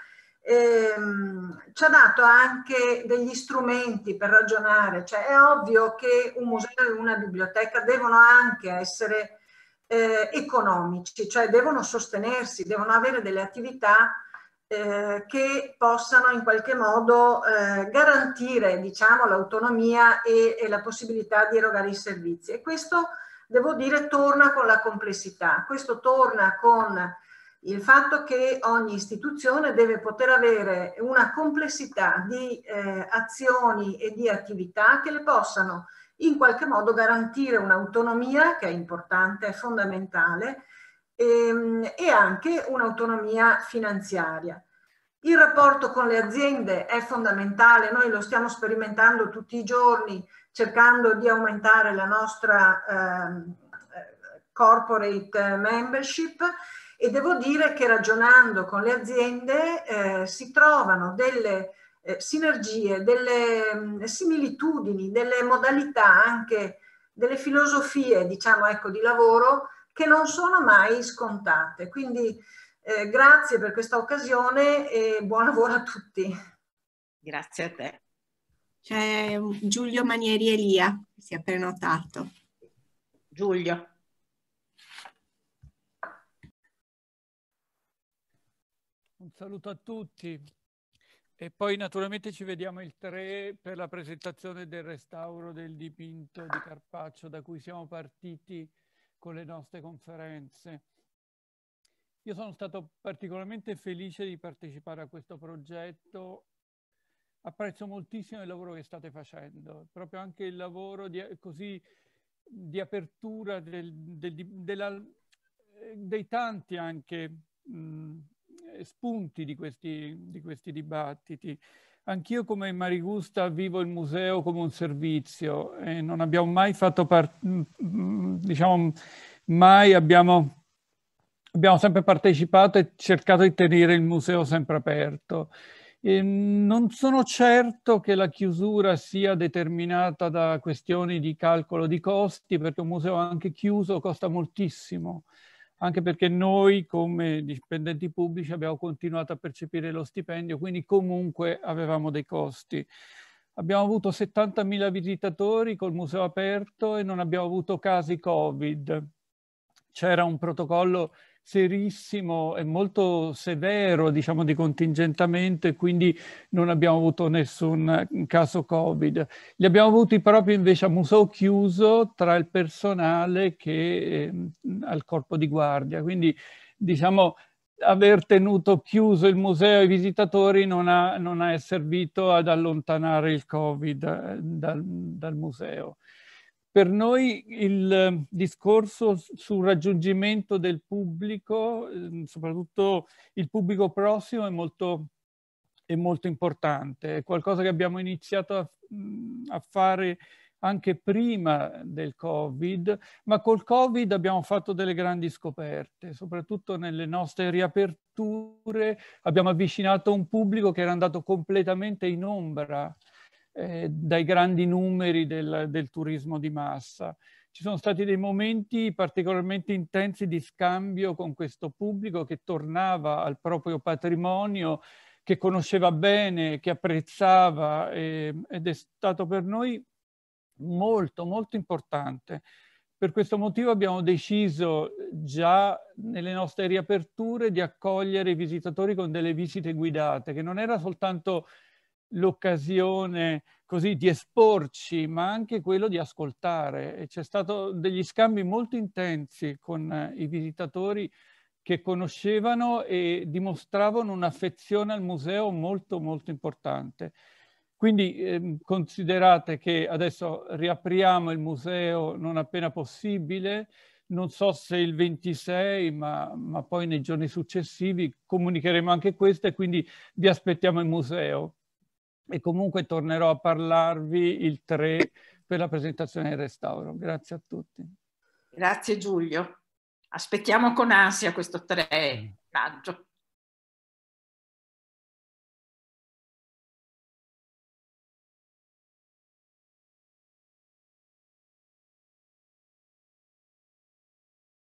ehm, ci ha dato anche degli strumenti per ragionare, cioè è ovvio che un museo e una biblioteca devono anche essere eh, economici, cioè devono sostenersi, devono avere delle attività eh, che possano in qualche modo eh, garantire diciamo, l'autonomia e, e, la possibilità di erogare i servizi. E questo, devo dire, torna con la complessità, questo torna con il fatto che ogni istituzione deve poter avere una complessità di eh, azioni e di attività che le possano in qualche modo garantire un'autonomia che è importante, è fondamentale, e, ehm, e anche un'autonomia finanziaria. Il rapporto con le aziende è fondamentale, noi lo stiamo sperimentando tutti i giorni cercando di aumentare la nostra ehm, eh, corporate eh, membership e devo dire che ragionando con le aziende eh, si trovano delle eh, sinergie, delle mh, mm, similitudini, delle modalità anche delle filosofie diciamo ecco di lavoro che non sono mai scontate quindi eh, grazie per questa occasione e buon lavoro a tutti grazie a te c'è mm, Giulio Manieri Elia si è prenotato Giulio Un saluto a tutti e poi naturalmente ci vediamo il 3 per la presentazione del restauro del dipinto di Carpaccio da cui siamo partiti con le nostre conferenze. Io sono stato particolarmente felice di partecipare a questo progetto apprezzo moltissimo il lavoro che state facendo, proprio anche il lavoro di, così, di apertura del, del, della, eh, dei tanti anche, mh, spunti di questi, di questi dibattiti. Anch'io come Marigusta vivo il museo come un servizio e non abbiamo mai fatto parte, mm, mm, diciamo, mai abbiamo, abbiamo sempre partecipato e cercato di tenere il museo sempre aperto. E non sono certo che la chiusura sia determinata da questioni di calcolo di costi, perché un museo anche chiuso costa moltissimo anche perché noi come dipendenti pubblici abbiamo continuato a percepire lo stipendio, quindi comunque avevamo dei costi. Abbiamo avuto 70.000 visitatori col museo aperto e non abbiamo avuto casi Covid. C'era un protocollo serissimo e molto severo, diciamo, di contingentamento e quindi non abbiamo avuto nessun caso Covid. Li abbiamo avuti proprio invece a museo chiuso tra il personale che eh, al corpo di guardia, quindi diciamo aver tenuto chiuso il museo ai visitatori non ha, non è servito ad allontanare il Covid eh, dal, dal museo. Per noi il ehm, discorso sul raggiungimento del pubblico, ehm, soprattutto il pubblico prossimo, è molto, è molto importante. È qualcosa che abbiamo iniziato a, mhmm, a fare anche prima del Covid, ma col Covid abbiamo fatto delle grandi scoperte, soprattutto nelle nostre riaperture abbiamo avvicinato un pubblico che era andato completamente in ombra eh, dai grandi numeri del, del, turismo di massa. Ci sono stati dei momenti particolarmente intensi di scambio con questo pubblico che tornava al proprio patrimonio, che conosceva bene, che apprezzava eh, ed è stato per noi molto, molto importante. Per questo motivo abbiamo deciso già nelle nostre riaperture di accogliere i visitatori con delle visite guidate, che non era soltanto l'occasione così di esporci, ma anche quello di ascoltare. c'è stato degli scambi molto intensi con eh, i visitatori che conoscevano e dimostravano un'affezione al museo molto molto importante. Quindi eh, considerate che adesso riapriamo il museo non appena possibile, non so se il 26, ma, ma poi nei giorni successivi comunicheremo anche questo e quindi vi aspettiamo in museo e comunque tornerò a parlarvi il 3 per la presentazione del restauro. Grazie a tutti. Grazie Giulio. Aspettiamo con ansia questo 3 mm. maggio.